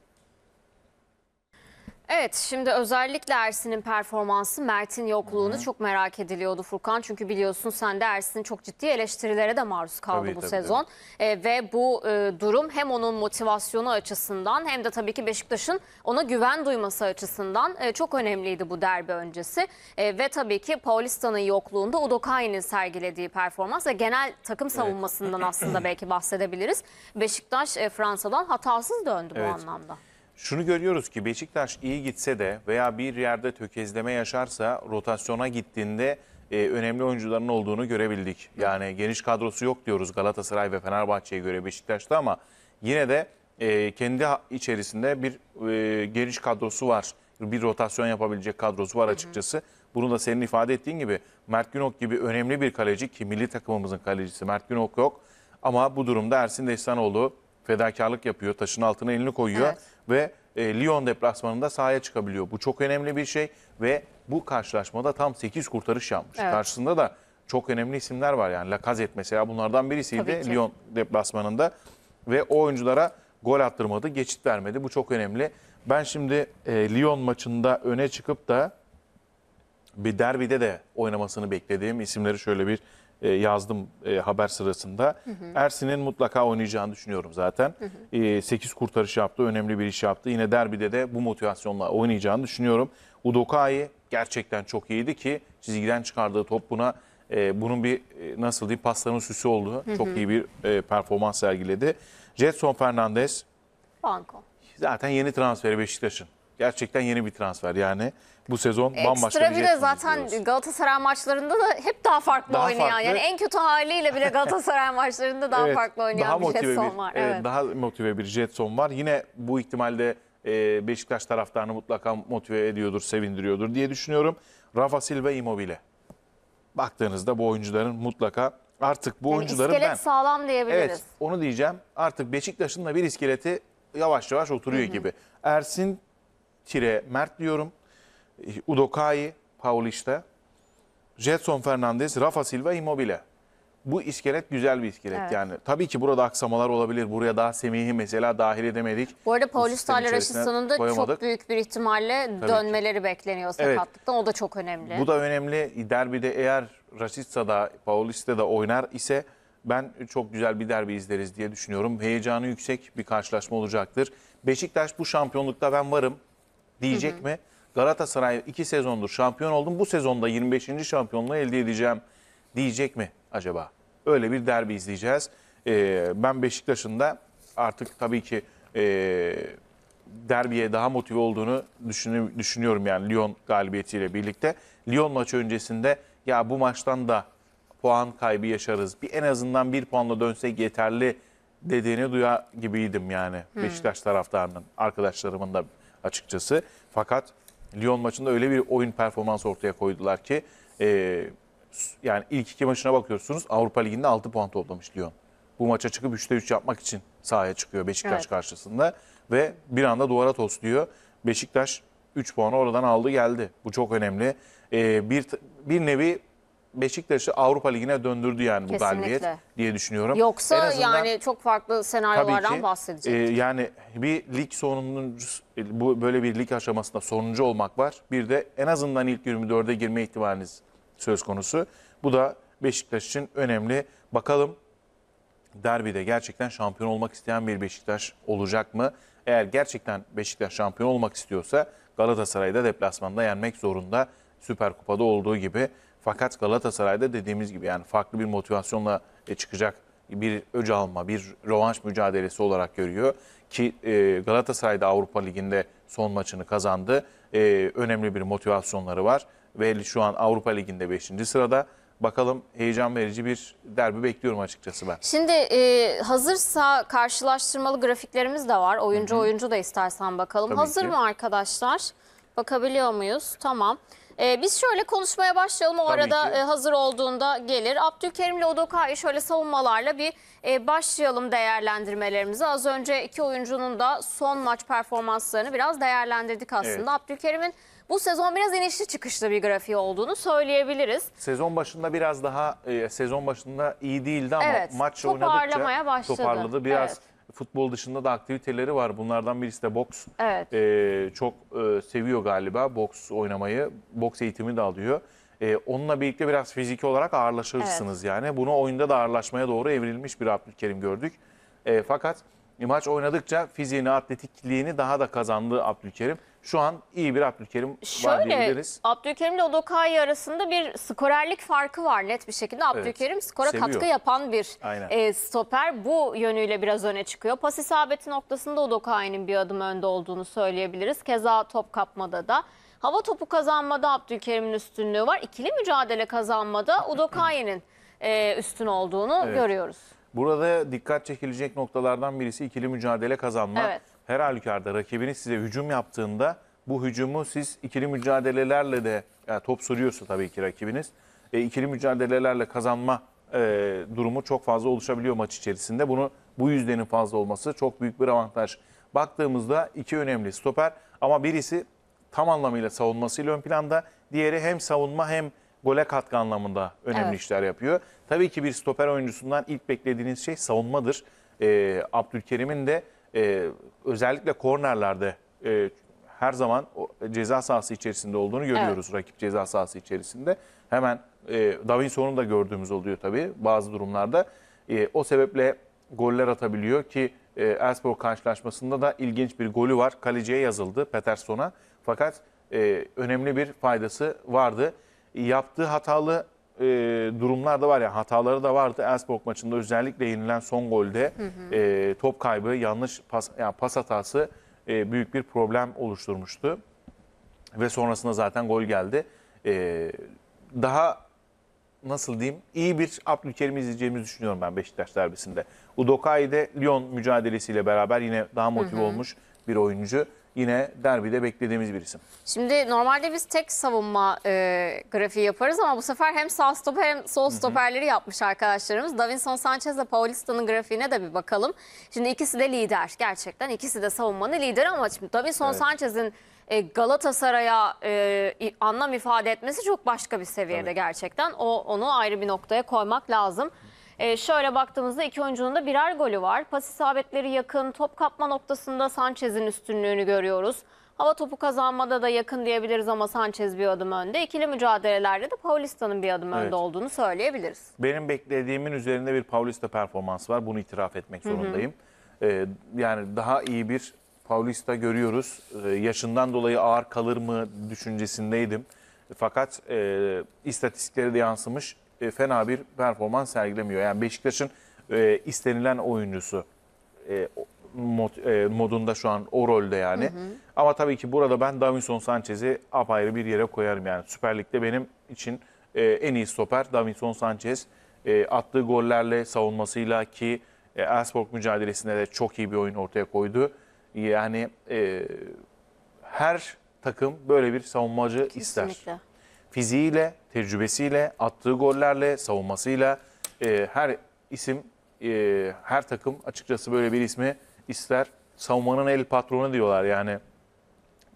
Evet şimdi özellikle Ersin'in performansı Mert'in yokluğunu Hı-hı. çok merak ediliyordu Furkan. Çünkü biliyorsun sen de Ersin çok ciddi eleştirilere de maruz kaldı tabii, bu tabii, sezon. Tabii. E, ve bu e, durum hem onun motivasyonu açısından hem de tabii ki Beşiktaş'ın ona güven duyması açısından e, çok önemliydi bu derbi öncesi. E, ve tabii ki Paulista'nın yokluğunda Udokai'nin sergilediği performans ve genel takım savunmasından evet. aslında belki bahsedebiliriz. Beşiktaş e, Fransa'dan hatasız döndü evet. bu anlamda. Şunu görüyoruz ki Beşiktaş iyi gitse de veya bir yerde tökezleme yaşarsa rotasyona gittiğinde e, önemli oyuncuların olduğunu görebildik. Yani geniş kadrosu yok diyoruz Galatasaray ve Fenerbahçe'ye göre Beşiktaş'ta ama yine de e, kendi içerisinde bir e, geniş kadrosu var. Bir rotasyon yapabilecek kadrosu var açıkçası. Hı hı. Bunu da senin ifade ettiğin gibi Mert Günok gibi önemli bir kaleci ki milli takımımızın kalecisi Mert Günok yok. Ama bu durumda Ersin Destanoğlu fedakarlık yapıyor. Taşın altına elini koyuyor evet. ve e, Lyon deplasmanında sahaya çıkabiliyor. Bu çok önemli bir şey ve bu karşılaşmada tam 8 kurtarış yapmış. Evet. Karşısında da çok önemli isimler var yani Lacazette mesela bunlardan birisiydi Lyon deplasmanında ve o oyunculara gol attırmadı, geçit vermedi. Bu çok önemli. Ben şimdi e, Lyon maçında öne çıkıp da bir derbide de oynamasını beklediğim isimleri şöyle bir e, yazdım e, haber sırasında. Hı hı. Ersin'in mutlaka oynayacağını düşünüyorum zaten. Hı hı. 8 e, kurtarış yaptı, önemli bir iş yaptı. Yine derbide de bu motivasyonla oynayacağını düşünüyorum. Udokai gerçekten çok iyiydi ki çizgiden çıkardığı top buna bunun bir nasıl diyeyim pasların süsü oldu. Hı hı. Çok iyi bir performans sergiledi. Jetson Fernandez. Banko. Zaten yeni transferi Beşiktaş'ın. Gerçekten yeni bir transfer yani. Bu sezon Ekstra bambaşka bir bir de zaten izliyoruz. Galatasaray maçlarında da hep daha farklı Daha oynayan. farklı. Yani en kötü haliyle bile Galatasaray maçlarında daha *laughs* Evet, farklı oynayan daha motive bir Jetson var. evet, Evet. Daha motive bir Jetson var. Yine bu ihtimalde e, Beşiktaş taraftarını mutlaka motive ediyordur, sevindiriyordur diye düşünüyorum. Rafa Silva Immobile. Baktığınızda bu oyuncuların mutlaka artık bu Yani oyuncuların iskelet ben... sağlam diyebiliriz. Evet onu diyeceğim. Artık Beşiktaş'ın da bir iskeleti yavaş yavaş oturuyor gibi. Ersin tire Mert diyorum. Udokai, Paulista, Jetson Fernandez, Rafa Silva, Immobile. Bu iskelet güzel bir iskelet evet. yani. Tabii ki burada aksamalar olabilir. Buraya daha Semih'i mesela dahil edemedik. Bu arada Paulista Alaraş'ın sonunda koyamadık. çok büyük bir ihtimalle Tabii dönmeleri ki. bekleniyor sakatlıktan. Evet. O da çok önemli. Bu da önemli. Derbide eğer Rashica da Paulista da oynar ise ben çok güzel bir derbi izleriz diye düşünüyorum. Heyecanı yüksek bir karşılaşma olacaktır. Beşiktaş bu şampiyonlukta ben varım diyecek hı hı. mi? Galatasaray iki sezondur şampiyon oldum. Bu sezonda 25. şampiyonluğu elde edeceğim diyecek mi acaba? Öyle bir derbi izleyeceğiz. Ee, ben Beşiktaş'ın da artık tabii ki e, derbiye daha motive olduğunu düşünü, düşünüyorum yani Lyon galibiyetiyle birlikte. Lyon maçı öncesinde ya bu maçtan da puan kaybı yaşarız. Bir en azından bir puanla dönsek yeterli dediğini duya gibiydim yani hmm. Beşiktaş taraftarının, arkadaşlarımın da açıkçası. Fakat Lyon maçında öyle bir oyun performansı ortaya koydular ki e, yani ilk iki maçına bakıyorsunuz Avrupa Ligi'nde 6 puan toplamış Lyon. Bu maça çıkıp 3'te 3 yapmak için sahaya çıkıyor Beşiktaş evet. karşısında ve bir anda duvara tosluyor. Beşiktaş 3 puanı oradan aldı geldi. Bu çok önemli. E, bir bir nevi Beşiktaş'ı Avrupa Ligi'ne döndürdü yani bu Kesinlikle. galibiyet diye düşünüyorum. Yoksa en azından, yani çok farklı senaryolardan bahsedecektik. E, yani bir lig sonuncusu e, bu böyle bir lig aşamasında sonuncu olmak var. Bir de en azından ilk 24'e girme ihtimaliniz söz konusu. Bu da Beşiktaş için önemli. Bakalım derbide gerçekten şampiyon olmak isteyen bir Beşiktaş olacak mı? Eğer gerçekten Beşiktaş şampiyon olmak istiyorsa Galatasaray'da deplasmanda yenmek zorunda. Süper Kupa'da olduğu gibi fakat Galatasaray'da dediğimiz gibi yani farklı bir motivasyonla e, çıkacak bir öc alma, bir rövanş mücadelesi olarak görüyor. Ki e, Galatasaray'da Avrupa Ligi'nde son maçını kazandı. E, önemli bir motivasyonları var ve şu an Avrupa Ligi'nde 5. sırada. Bakalım heyecan verici bir derbi bekliyorum açıkçası ben. Şimdi e, hazırsa karşılaştırmalı grafiklerimiz de var. Oyuncu Hı -hı. oyuncu da istersen bakalım. Tabii Hazır ki. mı arkadaşlar? Bakabiliyor muyuz? Tamam. Ee, biz şöyle konuşmaya başlayalım. O Tabii arada ki. E, hazır olduğunda gelir. Abdülkerim ile Odoka'yı şöyle savunmalarla bir e, başlayalım değerlendirmelerimizi. Az önce iki oyuncunun da son maç performanslarını biraz değerlendirdik aslında. Evet. Abdülkerim'in bu sezon biraz inişli çıkışlı bir grafiği olduğunu söyleyebiliriz. Sezon başında biraz daha e, sezon başında iyi değildi ama evet, maç oynadıkça toparladı. toparladı. Biraz evet futbol dışında da aktiviteleri var. Bunlardan birisi de boks. Evet. E, çok e, seviyor galiba boks oynamayı. Boks eğitimi de alıyor. E, onunla birlikte biraz fiziki olarak ağırlaşırsınız evet. yani. Bunu oyunda da ağırlaşmaya doğru evrilmiş bir Abdülkerim gördük. Ee, e, fakat maç oynadıkça fiziğini, atletikliğini daha da kazandı Abdülkerim şu an iyi bir Abdülkerim var Şöyle Abdülkerim ile Odokai arasında bir skorerlik farkı var net bir şekilde. Abdülkerim skora seviyor. katkı yapan bir e, stoper. Bu yönüyle biraz öne çıkıyor. Pas isabeti noktasında Odokai'nin bir adım önde olduğunu söyleyebiliriz. Keza top kapmada da. Hava topu kazanmada Abdülkerim'in üstünlüğü var. İkili mücadele kazanmada *clears throat* Odokai'nin e, üstün olduğunu Evet. görüyoruz. Burada dikkat çekilecek noktalardan birisi ikili mücadele kazanma. Evet her halükarda rakibiniz size hücum yaptığında bu hücumu siz ikili mücadelelerle de yani e, top sürüyorsa tabii ki rakibiniz e, ikili mücadelelerle kazanma e, durumu çok fazla oluşabiliyor maç içerisinde. Bunu bu yüzdenin fazla olması çok büyük bir avantaj. Baktığımızda iki önemli stoper ama birisi tam anlamıyla savunmasıyla ön planda. Diğeri hem savunma hem gole katkı anlamında önemli evet. işler yapıyor. Tabii ki bir stoper oyuncusundan ilk beklediğiniz şey savunmadır. E, Abdülkerim'in de e, özellikle kornerlerde e, her zaman ceza sahası içerisinde olduğunu görüyoruz evet. rakip ceza sahası içerisinde. Hemen e, Davinson'u da gördüğümüz oluyor tabii bazı durumlarda. E, o sebeple goller atabiliyor ki e, Elspor karşılaşmasında da ilginç bir golü var. Kaleciye yazıldı Peterson'a fakat e, önemli bir faydası vardı. Yaptığı hatalı e, durumlar da var ya hataları da vardı. Elsborg maçında özellikle yenilen son golde hı hı. E, top kaybı, yanlış pas, yani pas hatası e, büyük bir problem oluşturmuştu. Ve sonrasında zaten gol geldi. E, daha nasıl diyeyim iyi bir Abdülkerim izleyeceğimizi düşünüyorum ben Beşiktaş derbisinde. Udokai'de Lyon mücadelesiyle beraber yine daha motive hı hı. olmuş bir oyuncu yine derbide beklediğimiz bir isim. Şimdi normalde biz tek savunma e, grafiği yaparız ama bu sefer hem sağ stoper hem sol stoperleri yapmış arkadaşlarımız. Davinson Sanchez ve Paulista'nın grafiğine de bir bakalım. Şimdi ikisi de lider gerçekten. ikisi de savunmanın lideri ama şimdi Davinson Evet. Sanchez'in e, Galatasaray'a e, anlam ifade etmesi çok başka bir seviyede gerçekten. O onu ayrı bir noktaya koymak lazım. E, şöyle baktığımızda iki oyuncunun da birer golü var. Pas isabetleri yakın. Top kapma noktasında Sanchez'in üstünlüğünü görüyoruz. Hava topu kazanmada da yakın diyebiliriz ama Sanchez bir adım önde. İkili mücadelelerde de Paulista'nın bir adım evet. önde olduğunu söyleyebiliriz. Benim beklediğimin üzerinde bir Paulista performansı var. Bunu itiraf etmek zorundayım. Hı hı. Ee, yani daha iyi bir Paulista görüyoruz. Ee, yaşından dolayı ağır kalır mı düşüncesindeydim. Fakat e, istatistiklere de yansımış e, fena bir performans sergilemiyor. Yani Beşiktaş'ın e, istenilen oyuncusu e, mod, e, modunda şu an o rolde yani. Hı hı. Ama tabii ki burada ben Davinson Sanchez'i apayrı bir yere koyarım yani. Süper Lig'de benim için e, en iyi stoper Davinson Sanchez. E, attığı gollerle, savunmasıyla ki e, Elsport mücadelesinde de çok iyi bir oyun ortaya koydu. Yani e, her takım böyle bir savunmacı Kesinlikle. ister fiziğiyle, tecrübesiyle, attığı gollerle, savunmasıyla e, her isim, e, her takım açıkçası böyle bir ismi ister. Savunmanın el patronu diyorlar yani.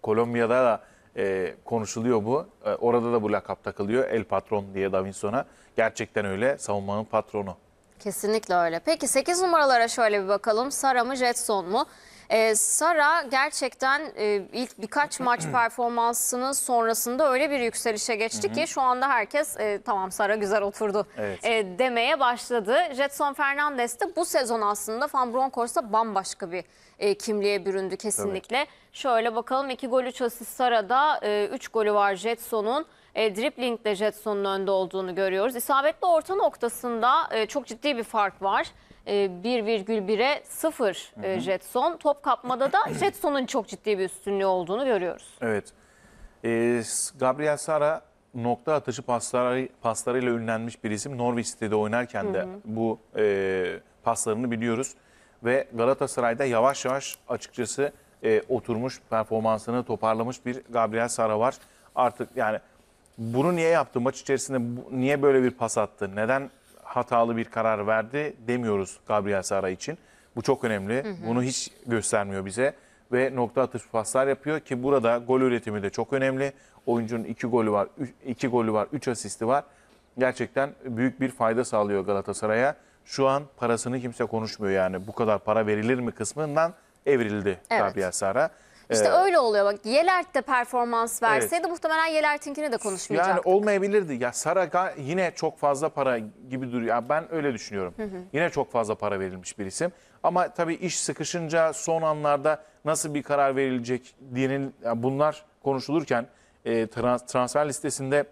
Kolombiya'da da e, konuşuluyor bu. E, orada da bu lakap takılıyor. El patron diye Davinson'a. Gerçekten öyle. Savunmanın patronu. Kesinlikle öyle. Peki 8 numaralara şöyle bir bakalım. Sara mı Jetson mu? Ee, Sara gerçekten e, ilk birkaç maç *clears throat* performansının sonrasında öyle bir yükselişe geçti ki şu anda herkes e, tamam Sara güzel oturdu Evet. e, demeye başladı. Jetson Fernandes de bu sezon aslında Van Bronckhorst'ta bambaşka bir e, kimliğe büründü kesinlikle. Şöyle bakalım 2 gol 3 asist Sara'da 3 e, golü var Jetson'un. E, dribblingle Jetson'un önde olduğunu görüyoruz. İsabetli orta noktasında e, çok ciddi bir fark var. 1,1'e ee, 0 hı e, hı. Jetson. Top kapmada da *coughs* Jetson'un çok ciddi bir üstünlüğü olduğunu görüyoruz. Evet. E, Gabriel Sara nokta atışı pasları, paslarıyla ünlenmiş bir isim. Norwich City'de oynarken de hı hı. bu e, paslarını biliyoruz. Ve Galatasaray'da yavaş yavaş açıkçası e, oturmuş, performansını toparlamış bir Gabriel Sara var. Artık yani bunu niye yaptı? Maç içerisinde bu, niye böyle bir pas attı? Neden hatalı bir karar verdi demiyoruz Gabriel Sara için. Bu çok önemli. Hı hı. Bunu hiç göstermiyor bize ve nokta atış paslar yapıyor ki burada gol üretimi de çok önemli. Oyuncunun iki golü var, üç, iki golü var, üç asisti var. Gerçekten büyük bir fayda sağlıyor Galatasaray'a. Şu an parasını kimse konuşmuyor yani bu kadar para verilir mi kısmından evrildi evet. Gabriel Sara. İşte ee, öyle oluyor bak Yelert de performans verseydi evet. muhtemelen Yelert'inkini de konuşmayacaktı. Yani olmayabilirdi. Ya Saraga yine çok fazla para gibi duruyor. Yani ben öyle düşünüyorum. Hı hı. Yine çok fazla para verilmiş bir isim. Ama tabii iş sıkışınca son anlarda nasıl bir karar verilecek diyenin yani bunlar konuşulurken e, trans, transfer listesinde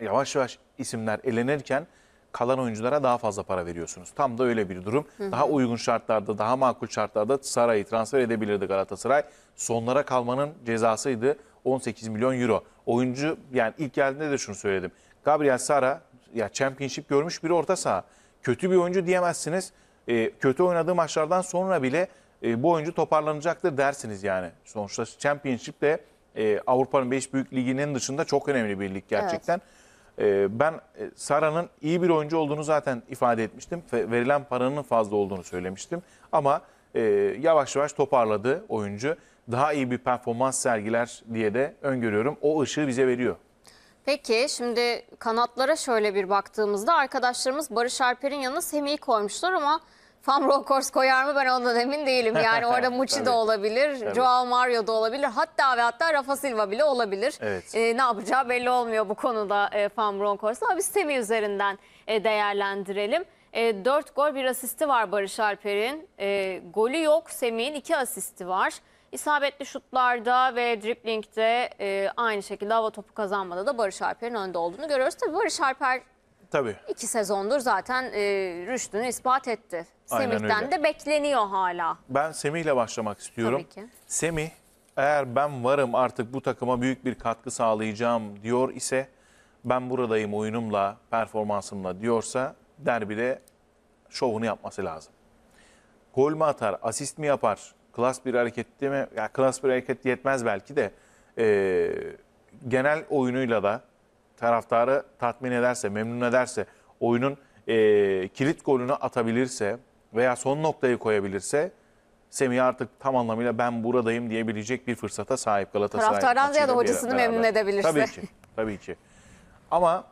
yavaş yavaş isimler elenirken kalan oyunculara daha fazla para veriyorsunuz. Tam da öyle bir durum. Hı hı. Daha uygun şartlarda, daha makul şartlarda Saray'ı transfer edebilirdi Galatasaray. Sonlara kalmanın cezasıydı 18 milyon euro. Oyuncu yani ilk geldiğinde de şunu söyledim. Gabriel Sara ya championship görmüş bir orta saha. Kötü bir oyuncu diyemezsiniz. E, kötü oynadığı maçlardan sonra bile e, bu oyuncu toparlanacaktır dersiniz yani. Sonuçta championship de e, Avrupa'nın 5 büyük liginin dışında çok önemli bir lig gerçekten. Evet. Ee, ben e, Sara'nın iyi bir oyuncu olduğunu zaten ifade etmiştim. Verilen paranın fazla olduğunu söylemiştim. Ama e, yavaş yavaş toparladı oyuncu. Daha iyi bir performans sergiler diye de öngörüyorum. O ışığı bize veriyor. Peki şimdi kanatlara şöyle bir baktığımızda arkadaşlarımız Barış Alper'in yanına Semih'i koymuşlar ama Van Rockers koyar mı ben ondan emin değilim. Yani orada *laughs* Muçi de olabilir, Tabii. Joao Mario da olabilir. Hatta ve hatta Rafa Silva bile olabilir. Evet. Ee, ne yapacağı belli olmuyor bu konuda e, Van Rockers. Ama biz Semi üzerinden e, değerlendirelim. E, 4 gol bir asisti var Barış Alper'in. E, golü yok Semih'in 2 asisti var. İsabetli şutlarda ve driplingde e, aynı şekilde hava topu kazanmada da Barış Alper'in önde olduğunu görüyoruz. Tabii Barış Alper Tabii. İki sezondur zaten e, rüştünü ispat etti. Semih'ten de bekleniyor hala. Ben Semih'le başlamak istiyorum. Tabii ki. Semih eğer ben varım artık bu takıma büyük bir katkı sağlayacağım diyor ise ben buradayım oyunumla, performansımla diyorsa derbide şovunu yapması lazım. Gol mü atar, asist mi yapar, klas bir hareket mi? Ya klas bir hareket yetmez belki de e, genel oyunuyla da taraftarı tatmin ederse, memnun ederse, oyunun e, kilit golünü atabilirse veya son noktayı koyabilirse Semih artık tam anlamıyla ben buradayım diyebilecek bir fırsata sahip Galatasaray. Taraftardan da hocasını beraber. memnun edebilirse. Tabii ki, tabii ki. Ama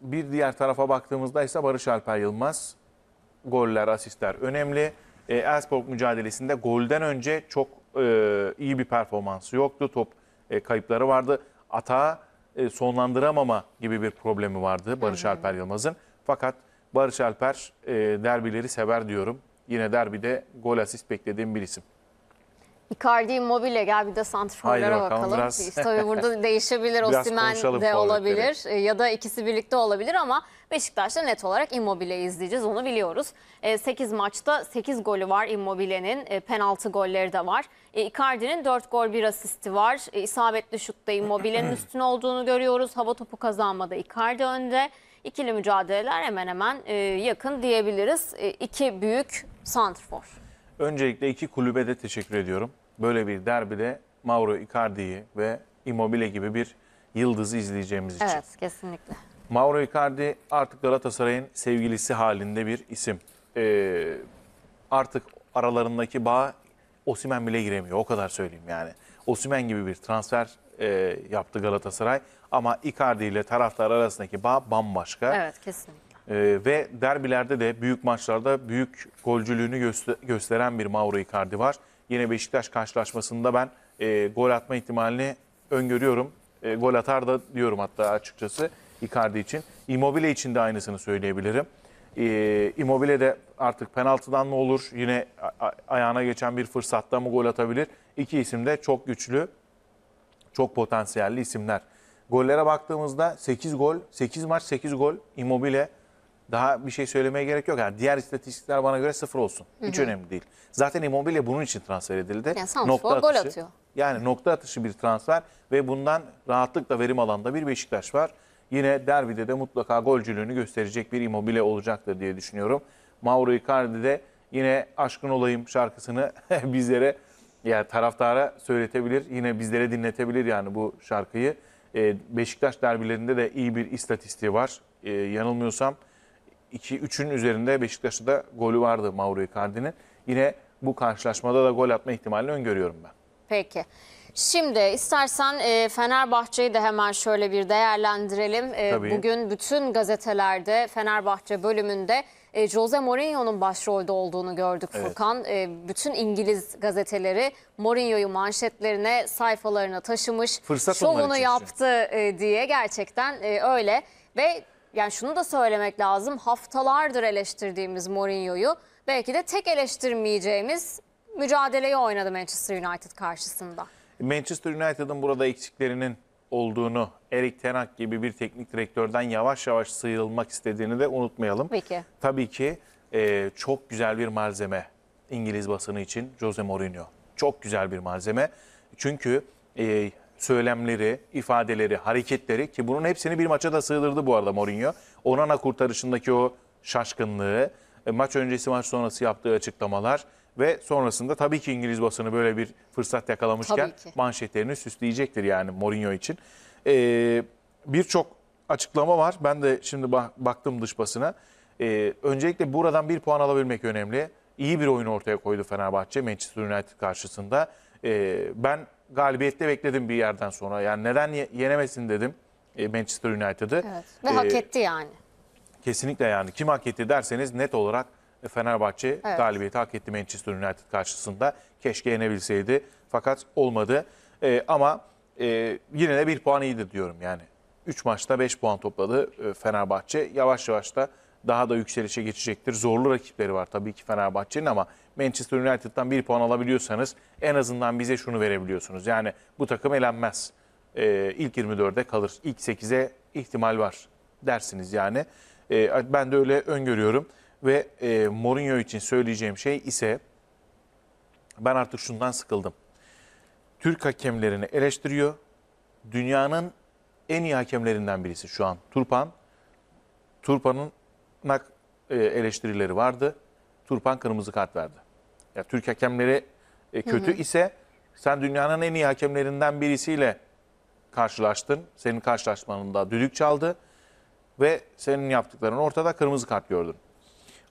bir diğer tarafa baktığımızda ise Barış Alper Yılmaz goller, asistler önemli. E, Elsport mücadelesinde golden önce çok e, iyi bir performansı yoktu. Top e, kayıpları vardı. Atağa e, sonlandıramama gibi bir problemi vardı Barış Hı Alper Yılmaz'ın. Fakat Barış Alper e, derbileri sever diyorum. Yine derbide gol asist beklediğim bir isim. Icardi Immobile gel bir de santrforlara bakalım. bakalım. Biraz... Tabii burada değişebilir. *laughs* Osimen de olabilir e, ya da ikisi birlikte olabilir ama Beşiktaş'ta net olarak Immobile izleyeceğiz onu biliyoruz. 8 e, maçta 8 golü var Immobile'nin e, penaltı golleri de var. E, Icardi'nin 4 gol 1 asisti var. İsabetli şutta Immobile'nin üstün olduğunu görüyoruz. Hava topu kazanmada Icardi önde. İkili mücadeleler hemen hemen yakın diyebiliriz. İki büyük santrfor. Öncelikle iki kulübe de teşekkür ediyorum. Böyle bir derbide Mauro Icardi'yi ve Immobile gibi bir yıldızı izleyeceğimiz için. Evet kesinlikle. Mauro Icardi artık Galatasaray'ın sevgilisi halinde bir isim. Ee, artık aralarındaki bağ Osimen bile giremiyor. O kadar söyleyeyim yani. Osimen gibi bir transfer e, yaptı Galatasaray. Ama Icardi ile taraftar arasındaki bağ bambaşka. Evet kesinlikle. E, ve derbilerde de büyük maçlarda büyük golcülüğünü göster gösteren bir Mauro Icardi var. Yine Beşiktaş karşılaşmasında ben e, gol atma ihtimalini öngörüyorum. E, gol atar da diyorum hatta açıkçası. Icardi için. Immobile için de aynısını söyleyebilirim. E, Immobile de artık penaltıdan mı olur? Yine ayağına geçen bir fırsatta mı gol atabilir? İki isim de çok güçlü, çok potansiyelli isimler. Gollere baktığımızda 8 gol, 8 maç 8 gol Immobile. Daha bir şey söylemeye gerek yok. Yani diğer istatistikler bana göre sıfır olsun. Hı hı. Hiç önemli değil. Zaten Immobile bunun için transfer edildi. Yani nokta atışı. Gol atıyor. Yani nokta atışı bir transfer ve bundan rahatlıkla verim alanda bir Beşiktaş var yine derbide de mutlaka golcülüğünü gösterecek bir immobile olacaktır diye düşünüyorum. Mauro Icardi de yine Aşkın Olayım şarkısını *laughs* bizlere yani taraftara söyletebilir. Yine bizlere dinletebilir yani bu şarkıyı. E, Beşiktaş derbilerinde de iyi bir istatistiği var. E, yanılmıyorsam 2-3'ün üzerinde Beşiktaş'ta da golü vardı Mauro Icardi'nin. Yine bu karşılaşmada da gol atma ihtimalini öngörüyorum ben. Peki. Şimdi istersen e, Fenerbahçe'yi de hemen şöyle bir değerlendirelim. E, Tabii. bugün bütün gazetelerde Fenerbahçe bölümünde e, Jose Mourinho'nun başrolde olduğunu gördük evet. Furkan. bütün İngiliz gazeteleri Mourinho'yu manşetlerine, sayfalarına taşımış. Fırsat şovunu yaptı diye gerçekten öyle. Ve yani şunu da söylemek lazım. Haftalardır eleştirdiğimiz Mourinho'yu belki de tek eleştirmeyeceğimiz mücadeleyi oynadı Manchester United karşısında. Manchester United'ın burada eksiklerinin olduğunu, Erik Ten Hag gibi bir teknik direktörden yavaş yavaş sıyrılmak istediğini de unutmayalım. Peki. Tabii ki e, çok güzel bir malzeme İngiliz basını için Jose Mourinho. Çok güzel bir malzeme. Çünkü e, söylemleri, ifadeleri, hareketleri ki bunun hepsini bir maça da sığdırdı bu arada Mourinho. Onana kurtarışındaki o şaşkınlığı, e, maç öncesi maç sonrası yaptığı açıklamalar ve sonrasında tabii ki İngiliz basını böyle bir fırsat yakalamışken manşetlerini süsleyecektir yani Mourinho için. Ee, Birçok açıklama var. Ben de şimdi bak, baktım dış basına. Ee, öncelikle buradan bir puan alabilmek önemli. İyi bir oyun ortaya koydu Fenerbahçe Manchester United karşısında. Ee, ben galibiyette bekledim bir yerden sonra. Yani neden yenemesin dedim e, Manchester United'ı. Evet. Ve ee, hak etti yani. Kesinlikle yani. Kim hak etti derseniz net olarak Fenerbahçe evet. galibiyeti hak etti Manchester United karşısında. Keşke yenebilseydi fakat olmadı. E, ama e, yine de bir puan iyidir diyorum yani. 3 maçta 5 puan topladı e, Fenerbahçe. Yavaş yavaş da daha da yükselişe geçecektir. Zorlu rakipleri var tabii ki Fenerbahçe'nin ama Manchester United'dan bir puan alabiliyorsanız en azından bize şunu verebiliyorsunuz. Yani bu takım elenmez. Ee, ilk 24'e kalır. İlk 8'e ihtimal var dersiniz yani. Ee, ben de öyle öngörüyorum. Ve e, Mourinho için söyleyeceğim şey ise ben artık şundan sıkıldım. Türk hakemlerini eleştiriyor. Dünyanın en iyi hakemlerinden birisi şu an Turpan. Turpan'ın e, eleştirileri vardı. Turpan kırmızı kart verdi. Ya Türk hakemleri e, kötü hı hı. ise sen dünyanın en iyi hakemlerinden birisiyle karşılaştın. Senin karşılaşmanında düdük çaldı ve senin yaptıkların ortada kırmızı kart gördün.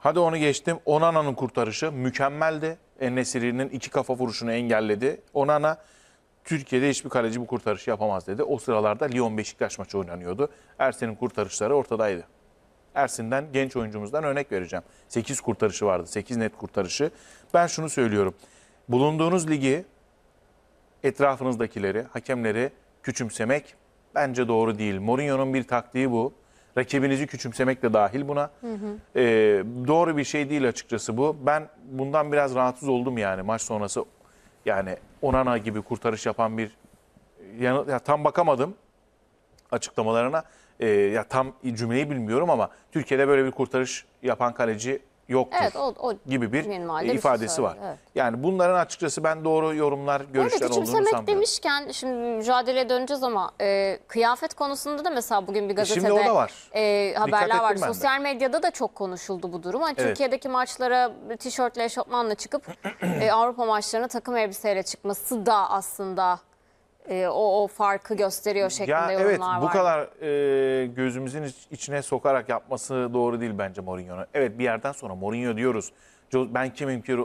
Hadi onu geçtim. Onana'nın kurtarışı mükemmeldi. Enesiri'nin iki kafa vuruşunu engelledi. Onana Türkiye'de hiçbir kaleci bu kurtarışı yapamaz dedi. O sıralarda Lyon Beşiktaş maçı oynanıyordu. Ersin'in kurtarışları ortadaydı. Ersin'den genç oyuncumuzdan örnek vereceğim. 8 kurtarışı vardı. 8 net kurtarışı. Ben şunu söylüyorum. Bulunduğunuz ligi etrafınızdakileri, hakemleri küçümsemek bence doğru değil. Mourinho'nun bir taktiği bu. Rakibinizi küçümsemek de dahil buna. Hı hı. E, ee, doğru bir şey değil açıkçası bu. Ben bundan biraz rahatsız oldum yani maç sonrası. Yani Onana gibi kurtarış yapan bir... Yani, ya, tam bakamadım açıklamalarına. E, ya tam cümleyi bilmiyorum ama Türkiye'de böyle bir kurtarış yapan kaleci yoktur Evet, o- o gibi bir minimalde bir şey ifadesi var. evet. Yani bunların açıkçası ben doğru yorumlar, görüşler Evet olduğunu sanmıyorum. demişken şimdi mücadele döneceğiz ama e, kıyafet konusunda da mesela bugün bir e, gazetede şimdi var. e, haberler var. Sosyal medyada da çok konuşuldu bu durum. Hani Evet. Türkiye'deki maçlara tişörtle eşofmanla çıkıp e, Avrupa maçlarına takım elbiseyle çıkması da aslında e, o, o farkı gösteriyor şeklinde ya yorumlar evet, var. Evet bu kadar e, gözümüzün iç, içine sokarak yapması doğru değil bence Mourinho'nun. Evet bir yerden sonra Mourinho diyoruz. Ben kimim ki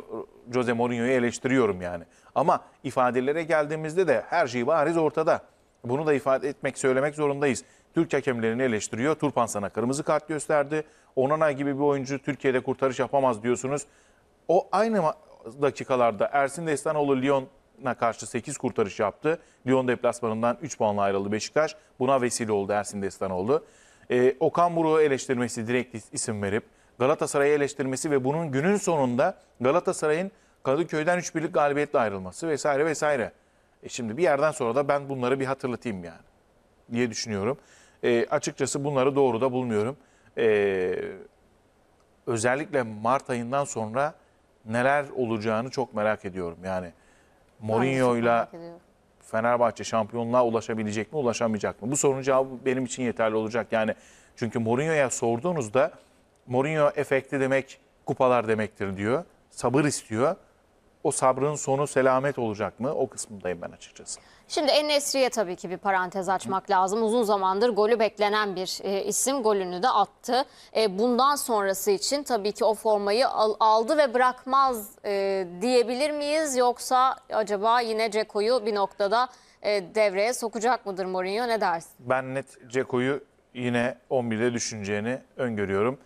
Jose Mourinho'yu eleştiriyorum yani. Ama ifadelere geldiğimizde de her şey bariz ortada. Bunu da ifade etmek, söylemek zorundayız. Türk hakemlerini eleştiriyor. Turpan sana kırmızı kart gösterdi. Onana gibi bir oyuncu Türkiye'de kurtarış yapamaz diyorsunuz. O aynı dakikalarda Ersin Destanoğlu Lyon karşı 8 kurtarış yaptı. Lyon deplasmanından 3 puanla ayrıldı Beşiktaş. Buna vesile oldu Ersin oldu Ee, Okan Buruk'u eleştirmesi direkt isim verip Galatasaray'ı eleştirmesi ve bunun günün sonunda Galatasaray'ın Kadıköy'den 3 birlik galibiyetle ayrılması vesaire vesaire. E şimdi bir yerden sonra da ben bunları bir hatırlatayım yani diye düşünüyorum. E, açıkçası bunları doğru da bulmuyorum. E, özellikle Mart ayından sonra neler olacağını çok merak ediyorum. Yani Mourinho'yla Fenerbahçe şampiyonluğa ulaşabilecek mi, ulaşamayacak mı? Bu sorunun cevabı benim için yeterli olacak. Yani çünkü Mourinho'ya sorduğunuzda Mourinho efekti demek kupalar demektir diyor. Sabır istiyor o sabrın sonu selamet olacak mı? O kısmındayım ben açıkçası. Şimdi Enesri'ye tabii ki bir parantez açmak Hı. lazım. Uzun zamandır golü beklenen bir e, isim golünü de attı. E, bundan sonrası için tabii ki o formayı al, aldı ve bırakmaz e, diyebilir miyiz? Yoksa acaba yine Ceko'yu bir noktada e, devreye sokacak mıdır Mourinho ne dersin? Ben net Ceko'yu yine 11'de düşüneceğini öngörüyorum.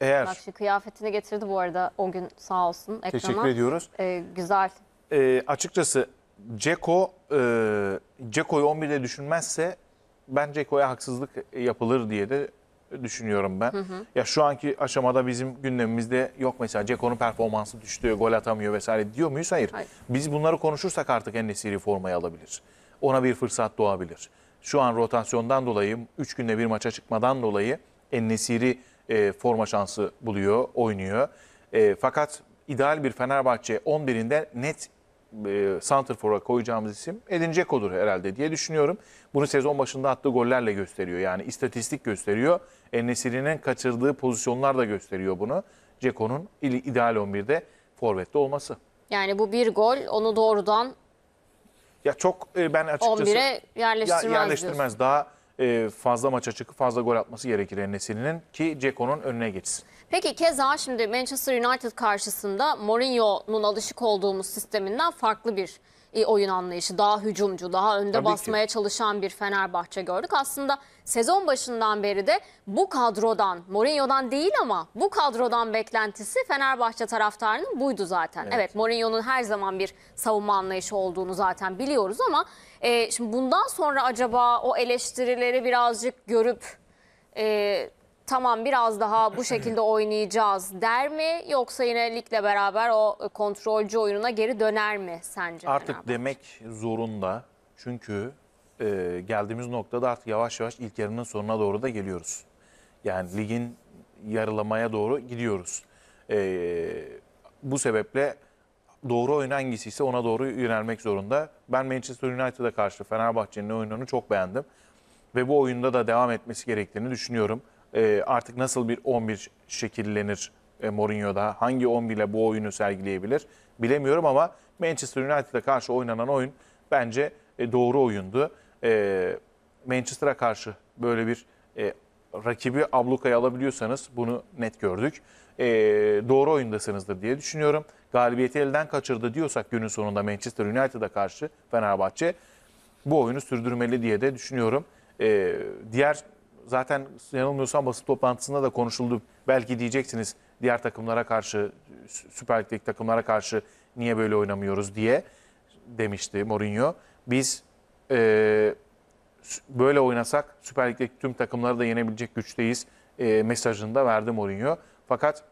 Eğer Nakşi kıyafetini getirdi bu arada o gün sağ olsun ekrana. Teşekkür ediyoruz. Ee, güzel. Ee, açıkçası Ceko e, Ceko'yu 11'de düşünmezse ben Ceko'ya haksızlık yapılır diye de düşünüyorum ben. Hı hı. Ya şu anki aşamada bizim gündemimizde yok mesela Ceko'nun performansı düştü, gol atamıyor vesaire diyor muyuz? Hayır. Hayır. Biz bunları konuşursak artık Enesiri formayı alabilir. Ona bir fırsat doğabilir. Şu an rotasyondan dolayı 3 günde bir maça çıkmadan dolayı Enesiri e, forma şansı buluyor, oynuyor. E, fakat ideal bir Fenerbahçe 11'inde net e, Santrfor'a koyacağımız isim Edin olur herhalde diye düşünüyorum. Bunu sezon başında attığı gollerle gösteriyor. Yani istatistik gösteriyor. Enesiri'nin kaçırdığı pozisyonlar da gösteriyor bunu. Cekon'un ideal 11'de forvette olması. Yani bu bir gol onu doğrudan ya çok e, ben açıkçası 11'e yerleştirmez, ya, yerleştirmez daha e, fazla maça çıkıp fazla gol atması gerekir Enes'inin ki Ceko'nun önüne geçsin. Peki keza şimdi Manchester United karşısında Mourinho'nun alışık olduğumuz sisteminden farklı bir e, oyun anlayışı. Daha hücumcu, daha önde Tabii basmaya ki. çalışan bir Fenerbahçe gördük. Aslında sezon başından beri de bu kadrodan, Mourinho'dan değil ama bu kadrodan beklentisi Fenerbahçe taraftarının buydu zaten. Evet, evet Mourinho'nun her zaman bir savunma anlayışı olduğunu zaten biliyoruz ama e, şimdi bundan sonra acaba o eleştirileri birazcık görüp... E, tamam biraz daha bu şekilde oynayacağız der mi? Yoksa yine ligle beraber o kontrolcü oyununa geri döner mi sence? Artık Fenerbahçe? demek zorunda. Çünkü e, geldiğimiz noktada artık yavaş yavaş ilk yarının sonuna doğru da geliyoruz. Yani ligin yarılamaya doğru gidiyoruz. E, bu sebeple doğru oyun hangisiyse ona doğru yönelmek zorunda. Ben Manchester United'a karşı Fenerbahçe'nin oyununu çok beğendim. Ve bu oyunda da devam etmesi gerektiğini düşünüyorum e, artık nasıl bir 11 şekillenir e, Mourinho'da? Hangi 11 ile bu oyunu sergileyebilir? Bilemiyorum ama Manchester United'a karşı oynanan oyun bence e, doğru oyundu. E, Manchester'a karşı böyle bir e, rakibi ablukaya alabiliyorsanız bunu net gördük. E, doğru oyundasınızdır diye düşünüyorum. Galibiyeti elden kaçırdı diyorsak günün sonunda Manchester United'a karşı Fenerbahçe bu oyunu sürdürmeli diye de düşünüyorum. E, diğer zaten yanılmıyorsam basın toplantısında da konuşuldu. Belki diyeceksiniz diğer takımlara karşı, Süper Lig'deki takımlara karşı niye böyle oynamıyoruz diye demişti Mourinho. Biz e, böyle oynasak Süper Lig'deki tüm takımları da yenebilecek güçteyiz e, mesajını da verdi Mourinho. Fakat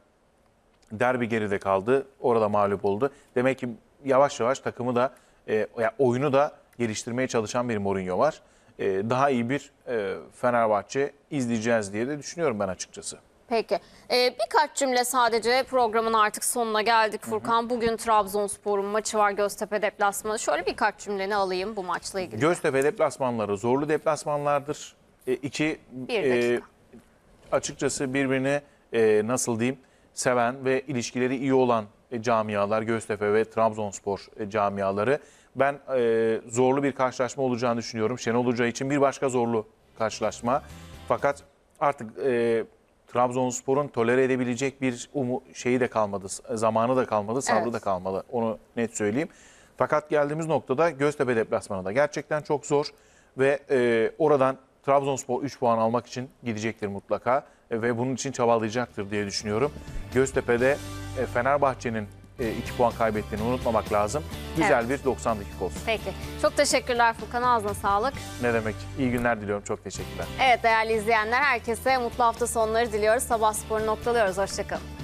derbi geride kaldı. Orada mağlup oldu. Demek ki yavaş yavaş takımı da e, oyunu da geliştirmeye çalışan bir Mourinho var. E, daha iyi bir e, Fenerbahçe izleyeceğiz diye de düşünüyorum ben açıkçası. Peki. Ee, birkaç cümle sadece programın artık sonuna geldik Furkan. Bugün Trabzonspor'un maçı var Göztepe deplasmanı. Şöyle birkaç cümleni alayım bu maçla ilgili. Göztepe deplasmanları zorlu deplasmanlardır. E, iki, Bir E, açıkçası birbirini e, nasıl diyeyim seven ve ilişkileri iyi olan e, camialar Göztepe ve Trabzonspor e, camiaları. Ben e, zorlu bir karşılaşma olacağını düşünüyorum. Şenol Hoca için bir başka zorlu karşılaşma. Fakat artık e, Trabzonspor'un tolere edebilecek bir umu şeyi de kalmadı, zamanı da kalmadı, sabrı evet. da kalmadı. Onu net söyleyeyim. Fakat geldiğimiz noktada Göztepe deplasmanı da gerçekten çok zor ve e, oradan Trabzonspor 3 puan almak için gidecektir mutlaka ve bunun için çabalayacaktır diye düşünüyorum. Göztepe'de e, Fenerbahçe'nin 2 e, puan kaybettiğini unutmamak lazım. Güzel evet. bir 90 dakika olsun. Peki. Çok teşekkürler Furkan. Ağzına sağlık. Ne demek. İyi günler diliyorum. Çok teşekkürler. Evet değerli izleyenler herkese mutlu hafta sonları diliyoruz. Sabah sporu noktalıyoruz. Hoşçakalın.